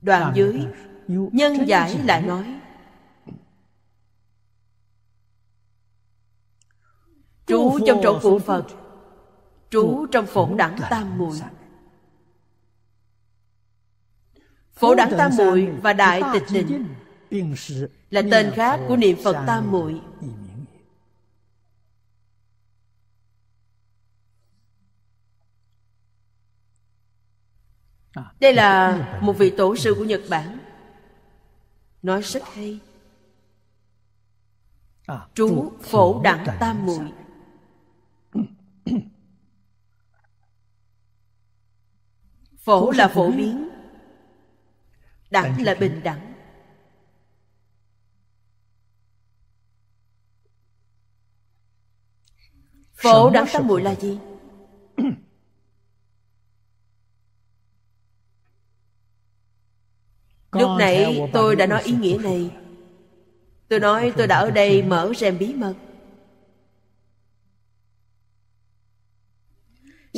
đoạn dưới Nhân giải lại nói Trú trong chỗ của Phật Trú trong phổ đẳng tam muội Phổ đẳng tam muội và đại tịch định là tên khác của niệm Phật tam muội. À, Đây là một vị tổ sư của Nhật Bản nói rất hay à, chú phổ đẳng tam muội phổ là phổ biến đẳng là bình đẳng phổ đẳng tam muội là gì Lúc nãy tôi đã nói ý nghĩa này Tôi nói tôi đã ở đây mở rèm bí mật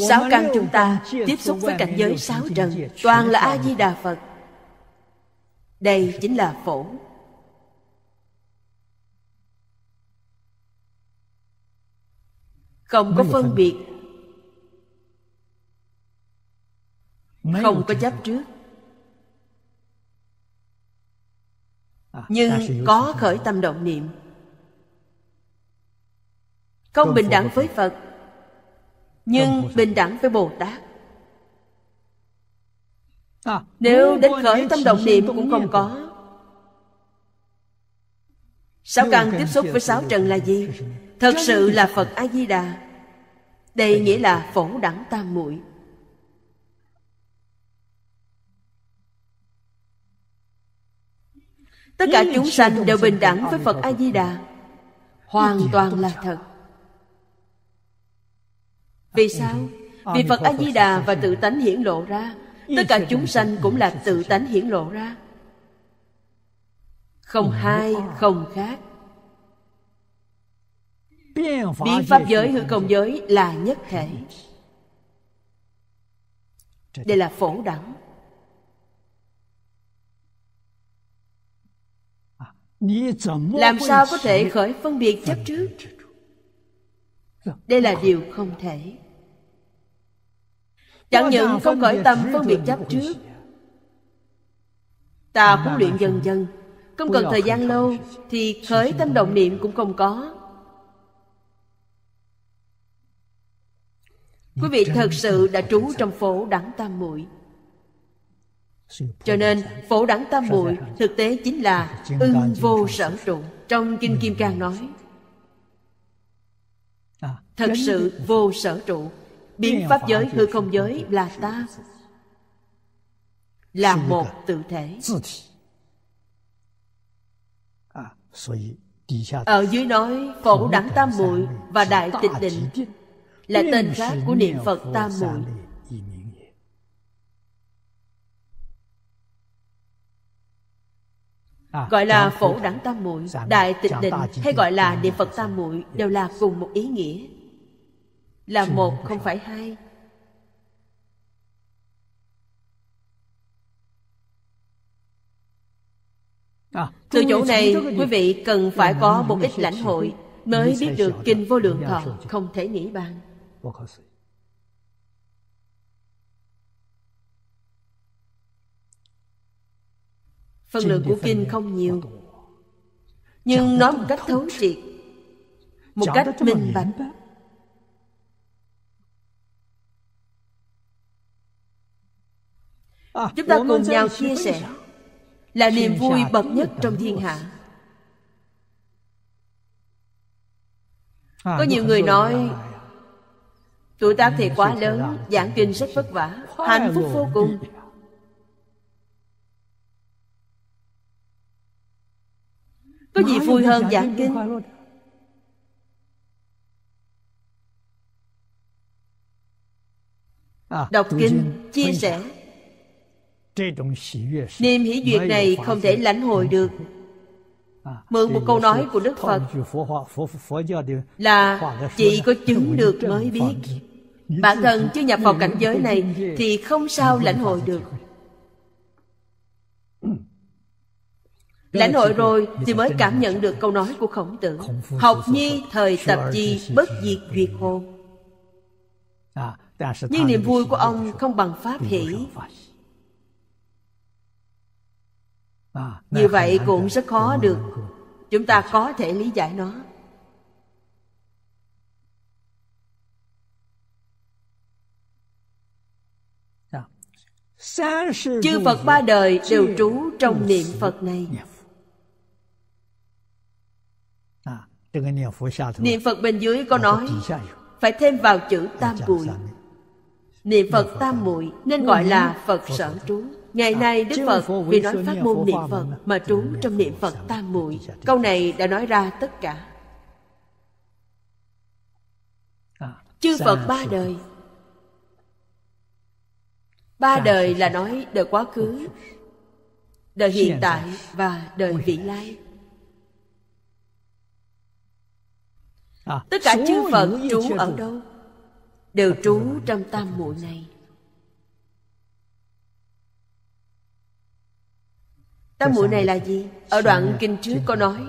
Sáu căn chúng ta tiếp xúc với cảnh giới sáu trần Toàn là A-di-đà Phật Đây chính là phổ Không có phân biệt Không có chấp trước À, nhưng có khởi tâm động niệm không bình đẳng với phật nhưng bình đẳng với bồ tát à, nếu đến khởi tâm động niệm cũng không có sáu căn tiếp xúc với sáu trần là gì thật sự là phật a di đà đây nghĩa là phổ đẳng tam muội tất cả chúng sanh đều bình đẳng với phật a di đà hoàn toàn là thật vì sao vì phật a di đà và tự tánh hiển lộ ra tất cả chúng sanh cũng là tự tánh hiển lộ ra không hai không khác biến pháp giới hư không giới là nhất thể đây là phổ đẳng làm sao có thể khởi phân biệt chấp trước đây là điều không thể chẳng những không khởi tâm phân biệt chấp trước ta huấn luyện dần dần không cần thời gian lâu thì khởi tâm động niệm cũng không có quý vị thật sự đã trú trong phổ đẳng tam muội cho nên phổ đẳng tam muội thực tế chính là ưng vô sở trụ trong kinh kim cang nói thật sự vô sở trụ biến pháp giới hư không giới là ta là một tự thể ở dưới nói phổ đẳng tam muội và đại tịch định là tên khác của niệm phật tam muội À, gọi là phổ đẳng tam muội dạ vâng, đại tịch định hay gọi là dạ niệm vâng, phật dạ tam vâng. muội đều là cùng một ý nghĩa là một không phải hai à, từ chỗ này quý vị cần phải có một ít lãnh hội mới biết được kinh vô lượng thọ không thể nghĩ bàn Phần lượng của kinh không nhiều Nhưng nói một cách thấu triệt Một cách minh bạch à, Chúng ta cùng nhau chia sẻ Là niềm vui bậc nhất trong thiên hạ à, Có nhiều người nói à. Tuổi tác thì quá lớn Giảng kinh rất vất vả Hạnh phúc vô cùng Có gì vui hơn giảng dạ à, kinh Đọc kinh, chia sẻ Niềm hỷ duyệt này không thể lãnh hội được Mượn à, một câu nói của Đức Phật Là chỉ có chứng được mới biết Bản thân chưa nhập vào cảnh giới này Thì không sao lãnh hội được lãnh hội rồi thì mới cảm nhận được câu nói của khổng tử học nhi thời tập chi bất diệt duyệt hô nhưng niềm vui của ông không bằng pháp hỷ à, như vậy cũng rất khó được chúng ta có thể lý giải nó dạ. chư phật ba đời đều trú trong niệm phật này dạ. Niệm Phật bên dưới có nói Phải thêm vào chữ tam bụi Niệm Phật tam muội nên gọi là Phật sở trú Ngày nay Đức Phật vì nói phát môn niệm Phật mà trú trong niệm Phật tam muội. Câu này đã nói ra tất cả. Chư Phật ba đời Ba đời là nói đời quá khứ, đời hiện tại và đời vị lai. Ờ, tất cả chư phật trú ở đâu đều trú ờ, trong tam muội này tam muội này là gì ở đoạn kinh trước có nói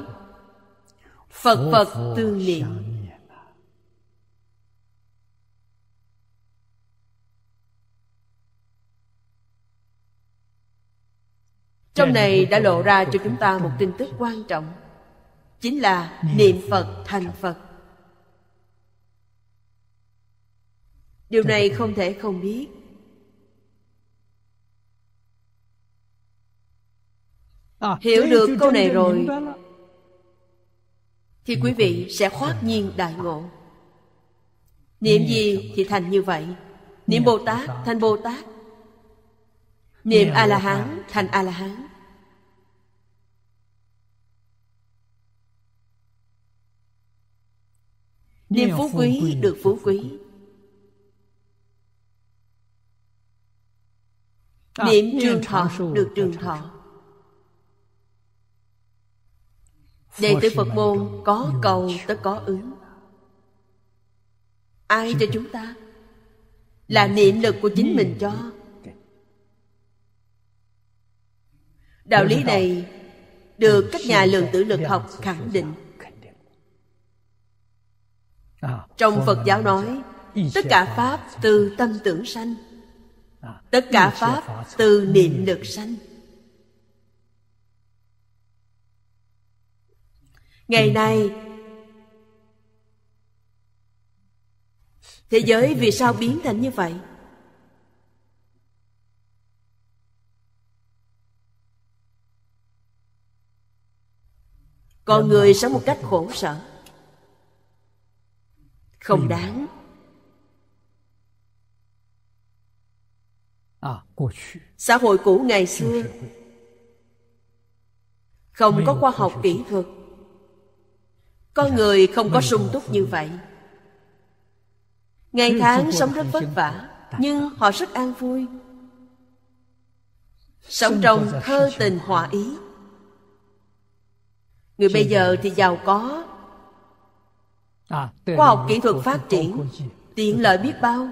phật phật tương niệm trong này đã lộ ra cho chúng ta một tin tức quan trọng chính là niệm phật thành phật điều này không thể không biết à, hiểu được câu này rồi thì quý vị sẽ khoát nhiên đại ngộ niệm gì thì thành như vậy niệm bồ tát thành bồ tát niệm a la hán thành a la hán niệm phú quý được phú quý Ờ, niệm trường thọ được trường thọ Đệ tử Phật môn có cầu tới có ứng Ai cho chúng ta Là niệm lực của chính mình cho Đạo lý này Được các nhà lượng tử lực học khẳng định Trong à, Phật giáo nói Tất cả Pháp từ tâm tưởng sanh tất cả pháp từ niệm lực sanh ngày nay thế giới vì sao biến thành như vậy con người sống một cách khổ sở không đáng À, xã hội cũ ngày xưa không có khoa học kỹ thuật con dạ, người không có sung túc như vậy ngày tháng sống rất vất vả nhưng họ rất an vui sống trong thơ tình hòa ý người bây giờ thì giàu có à, khoa học kỹ thuật phát triển tiện lợi biết bao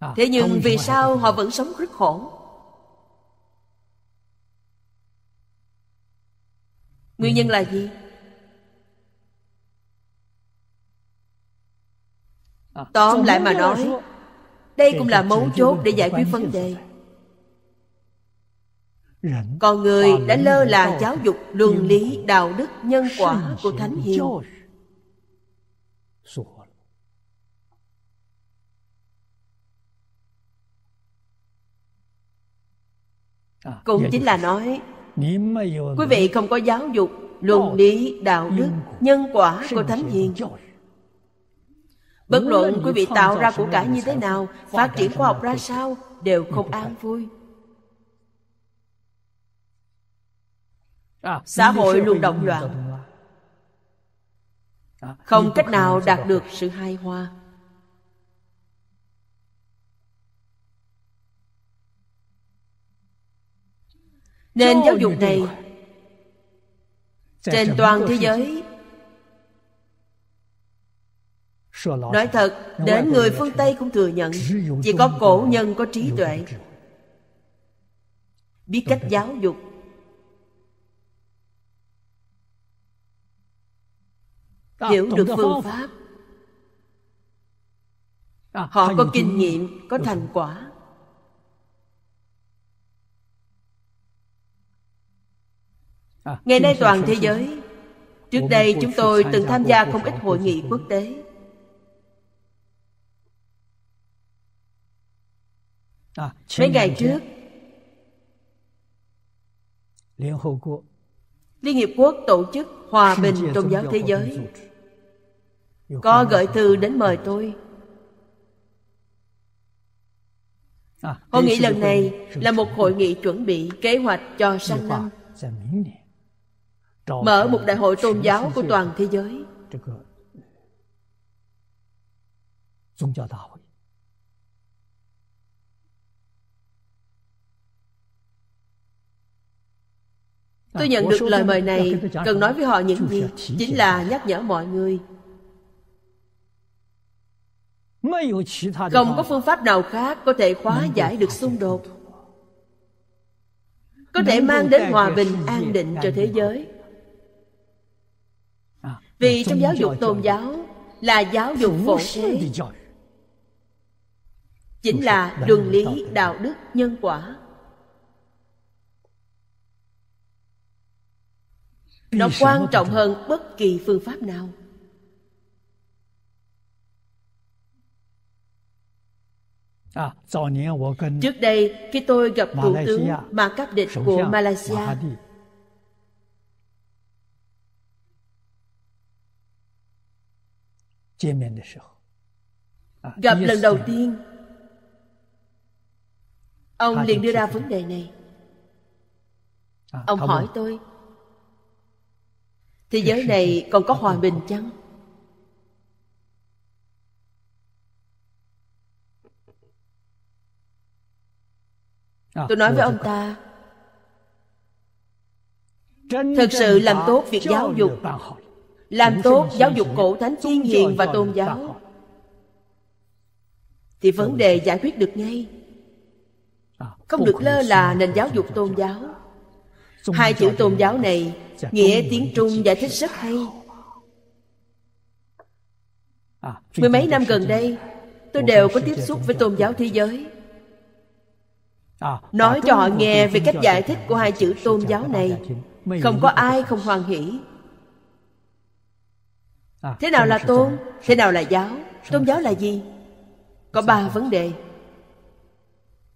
À, thế nhưng vì sao họ vẫn sống rất khổ nguyên nhân ừ. là gì à, tóm lại mà nói đây cũng là mấu chốt để giải quyết vấn đề còn người đã lơ là giáo dục luân lý đạo đức nhân quả của thánh hiền À, cũng dạ, chính dạ. là nói quý vị không có giáo dục luận lý đạo đức nhân quả của thánh hiền bất luận quý vị tạo ra của cải như thế nào phát triển khoa học ra sao đều không an vui à, xã hội luôn động loạn à, không cách nào đạt được sự hài hòa Nền giáo dục này Trên toàn thế giới Nói thật Đến người phương Tây cũng thừa nhận Chỉ có cổ nhân có trí tuệ Biết cách giáo dục Hiểu được phương pháp Họ có kinh nghiệm Có thành quả À, ngày nay toàn thế giới trước đây chúng tôi từng tham gia không ít hội nghị quốc tế à, mấy ngày trước liên hiệp quốc tổ chức hòa bình tôn giáo thế giới có gửi thư đến mời tôi à, hội nghị lần này là một hội nghị chuẩn bị kế hoạch cho sang năm mở một đại hội tôn giáo của toàn thế giới Tôi nhận được lời mời này Cần nói với họ những gì Chính là nhắc nhở mọi người Không có phương pháp nào khác Có thể khóa giải được xung đột Có thể mang đến hòa bình an định cho thế giới vì trong giáo dục tôn giáo là giáo dục phổ thế chính là luân lý đạo đức nhân quả nó quan trọng hơn bất kỳ phương pháp nào à, trước đây khi tôi gặp thủ tướng mà cấp địch của malaysia gặp lần đầu tiên ông liền đưa ra vấn đề này à, ông hỏi tôi thế giới này còn có hòa bình chăng à, tôi nói với ông ta thật sự làm tốt việc giáo dục làm tốt giáo dục cổ thánh thiên hiền và tôn giáo thì vấn đề giải quyết được ngay à, không được lơ là nền giáo dục tôn giáo hai chữ tôn giáo này nghĩa tiếng trung giải thích rất hay à, mười mấy năm gần đây tôi đều có tiếp xúc với tôn giáo thế giới à, nói cho họ nghe về cách giải thích của hai chữ tôn giáo này không có ai không hoan hỷ À, thế nào là tôn thế nào là giáo tôn giáo là gì có ba vấn đề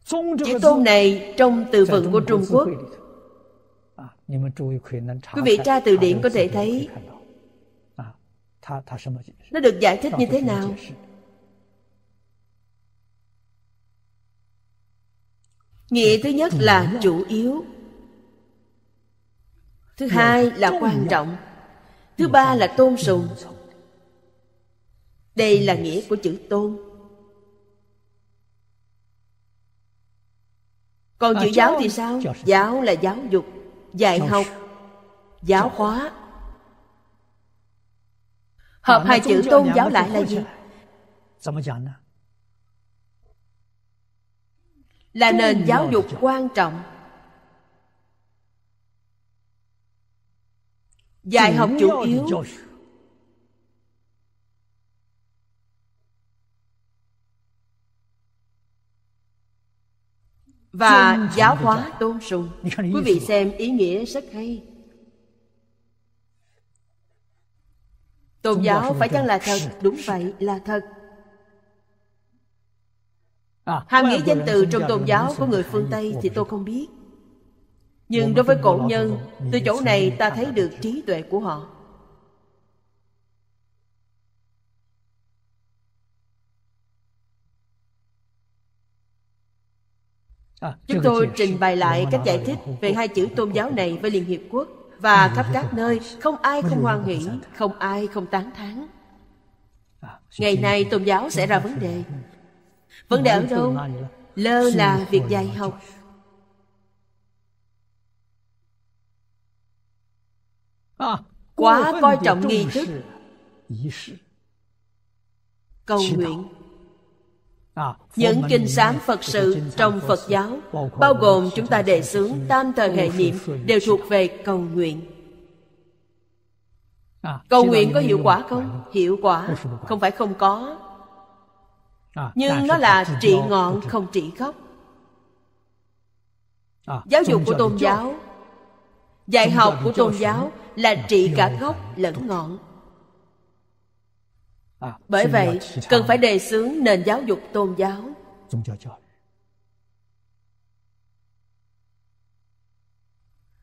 chữ tôn này trong từ vựng của trung quốc à, quý vị tra từ điển có thể thấy à, nó được giải thích như thế nào nghĩa thứ nhất là chủ yếu thứ hai là quan trọng thứ ba là tôn sùng đây là nghĩa của chữ tôn còn chữ giáo thì sao giáo là giáo dục dạy học giáo khóa ờ, hợp hai chữ tôn giáo lại là gì là nền giáo dục quan trọng Dạy học chủ yếu Và giáo hóa tôn sùng Quý vị xem ý nghĩa rất hay Tôn giáo phải chăng là thật? Đúng vậy, là thật à, Hàm nghĩa danh từ trong tôn giáo của người phương Tây thì tôi không biết nhưng đối với cổ nhân từ chỗ này ta thấy được trí tuệ của họ à, chúng tôi trình bày lại cách giải thích về hai chữ tôn giáo này với liên hiệp quốc và ừ, khắp các nơi không ai không hoan hỷ không ai không tán thán à, ngày nay tôn giáo sẽ ra vấn đề vấn đề ở đâu lơ là việc dạy học quá coi trọng nghi thức cầu nguyện những kinh sám phật sự trong phật giáo bao gồm chúng ta đề xướng tam thời hệ niệm đều thuộc về cầu nguyện à, cầu nguyện có hiệu quả không hiệu quả không phải không có à, nhưng nó là trị ngọn không trị gốc à, giáo dục của tôn giáo dạy học của tôn giáo là trị cả gốc lẫn ngọn à, bởi vậy cần phải đề xướng nền giáo dục tôn giáo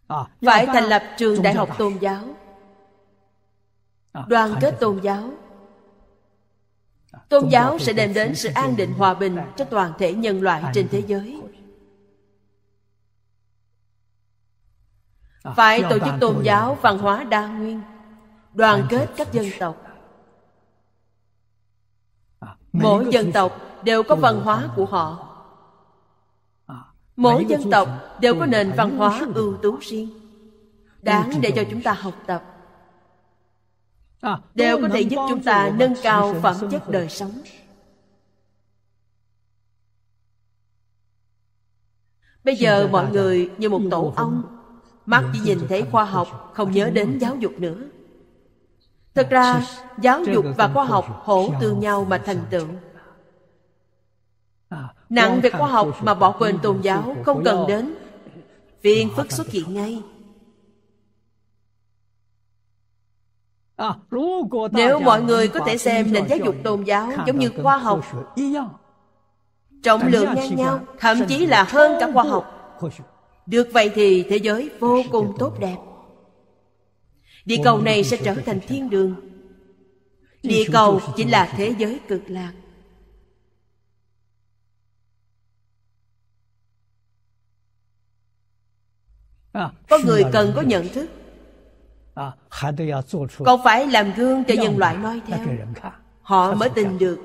à, phải thành lập trường đại học tôn giáo à, đoàn kết tôn giáo tôn giáo sẽ đem đến sự an định hòa bình cho toàn thể nhân loại trên thế giới À, phải tổ chức tôn giáo văn hóa đa nguyên đoàn kết các dân tộc à, mỗi dân tộc đều có văn hóa của họ à, mỗi dân tộc đều có nền văn hóa ưu tú riêng đáng để cho chúng ta học tập đều có thể giúp chúng ta nâng cao phẩm chất đời sống bây giờ mọi người như một tổ ong mắt chỉ nhìn thấy khoa học, không nhớ đến giáo dục nữa. Thực ra, giáo dục và khoa học hỗ tương nhau mà thành tựu. Nặng về khoa học mà bỏ quên tôn giáo không cần đến. Phiền phức xuất hiện ngay. Nếu mọi người có thể xem nền giáo dục tôn giáo giống như khoa học Trọng lượng ngang nhau, thậm chí là hơn cả khoa học được vậy thì thế giới vô cùng tốt đẹp địa cầu này sẽ trở thành thiên đường địa cầu chính là thế giới cực lạc à, có người cần có nhận thức còn à, phải làm gương cho nhân loại nói theo họ mới tin được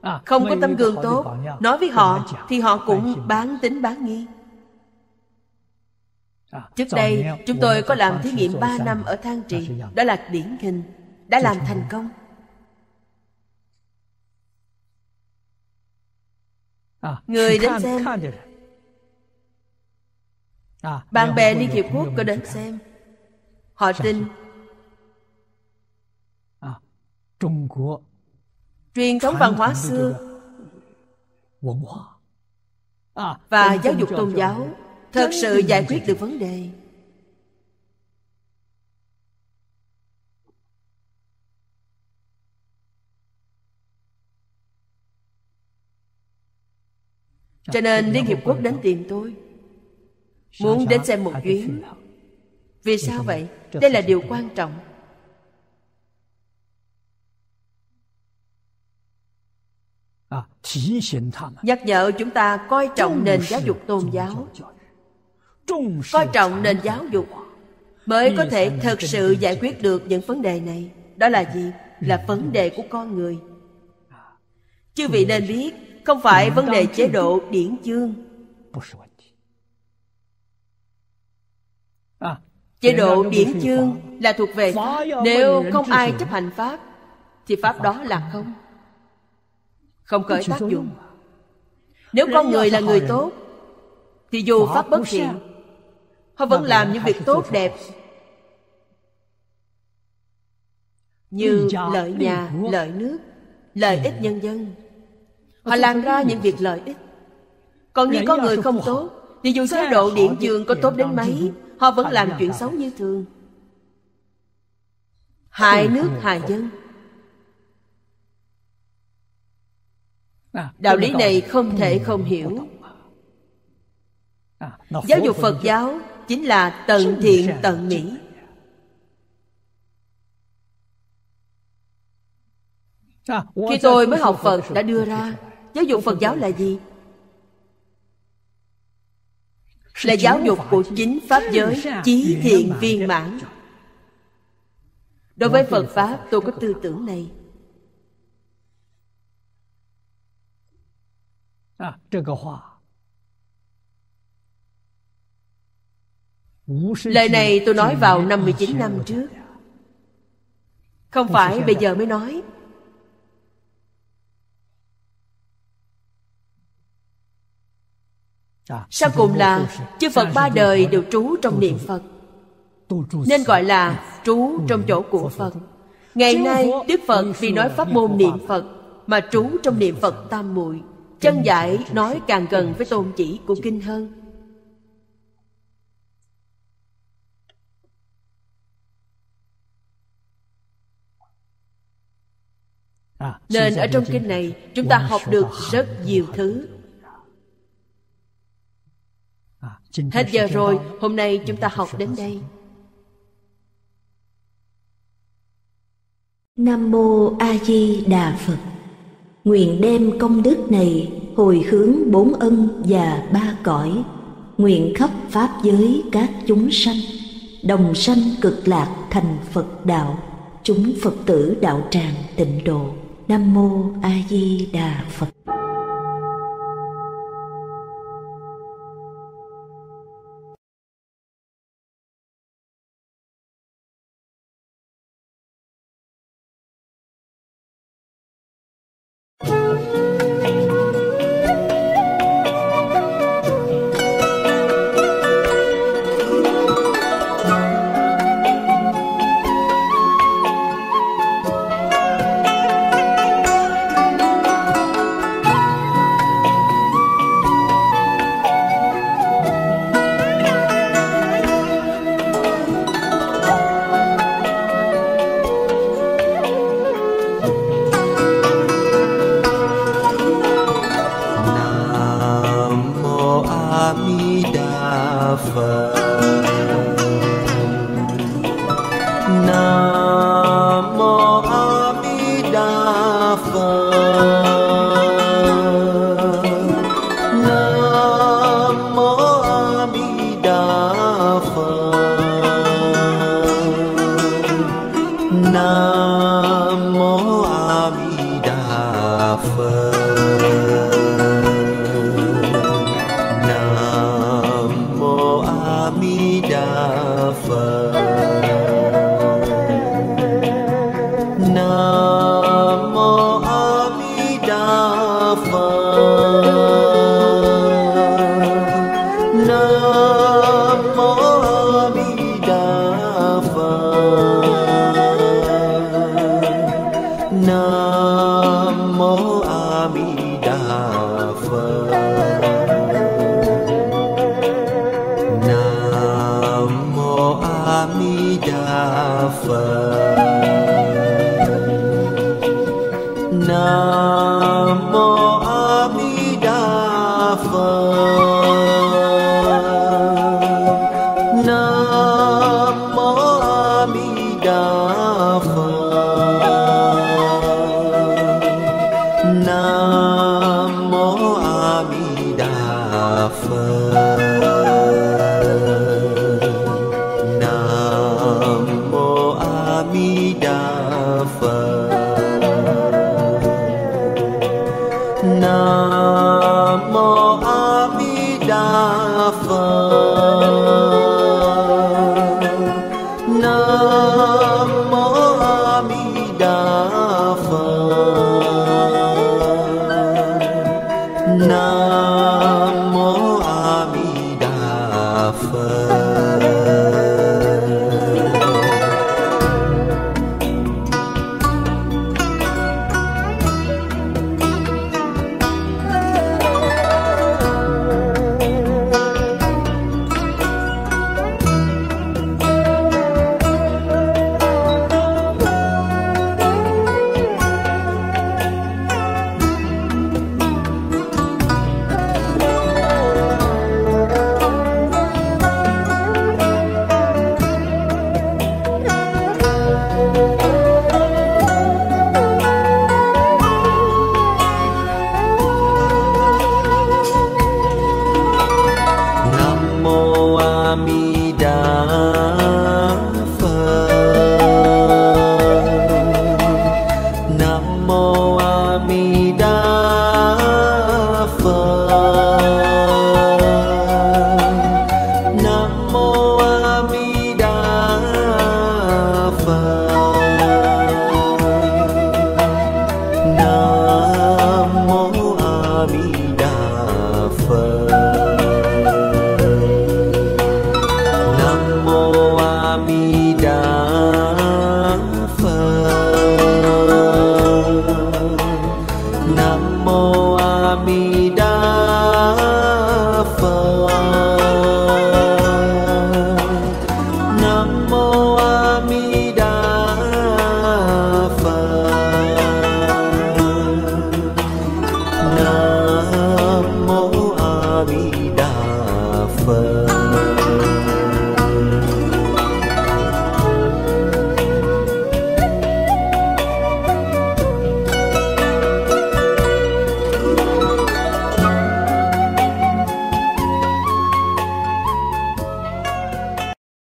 à, không có tấm gương tốt nói với họ thì họ cũng bán tính bán nghi À, Trước đây chúng tôi có làm thí nghiệm 3 năm ở Thang Trì Đó là điển hình Đã làm thành công à, Người đến xem à, Bạn bè Liên Hiệp Quốc có đến xem Họ tin Trung Quốc Truyền thống văn hóa xưa Và giáo dục tôn giáo thật sự giải quyết được vấn đề cho nên liên hiệp quốc đến tìm tôi muốn đến xem một chuyến vì sao vậy đây là điều quan trọng à, nhắc nhở chúng ta coi trọng nền giáo dục tôn giáo coi trọng nền giáo dục mới có thể thật sự giải quyết được những vấn đề này đó là gì ừ. là vấn đề của con người chư vị ừ. nên biết không phải vấn đề chế độ điển chương à, chế độ điển chương là thuộc về nếu không ai chấp hành pháp thì pháp đó là không không khởi tác dụng nếu con người là người tốt thì dù pháp bất thiện họ vẫn làm những việc tốt đẹp như lợi nhà lợi nước lợi ích dạ. nhân dân họ làm ra những việc lợi ích còn như có người không tốt thì dù thái độ điển dương có tốt đến mấy họ vẫn làm chuyện xấu như thường hại nước hại dân à, đạo lý này không thể không hiểu à, giáo dục phật giáo chính là tận thiện tận mỹ à, khi tôi mới học phật đã đưa ra giáo dục phật giáo là gì là giáo dục của chính pháp giới chí thiện viên mãn đối với phật pháp tôi có tư tưởng này à, Lời này tôi nói vào 59 năm trước Không phải bây giờ mới nói Sau cùng là Chư Phật ba đời đều trú trong niệm Phật Nên gọi là trú trong chỗ của Phật Ngày nay Đức Phật vì nói pháp môn niệm Phật Mà trú trong niệm Phật tam muội Chân giải nói càng gần với tôn chỉ của kinh hơn À, nên ở trong kinh này chúng ta học được rất nhiều thứ à, hết giờ rồi hôm nay chúng ta học đến đây nam mô a di đà phật nguyện đem công đức này hồi hướng bốn ân và ba cõi nguyện khắp pháp giới các chúng sanh đồng sanh cực lạc thành phật đạo chúng phật tử đạo tràng tịnh độ Nam mô A Di Đà Phật love.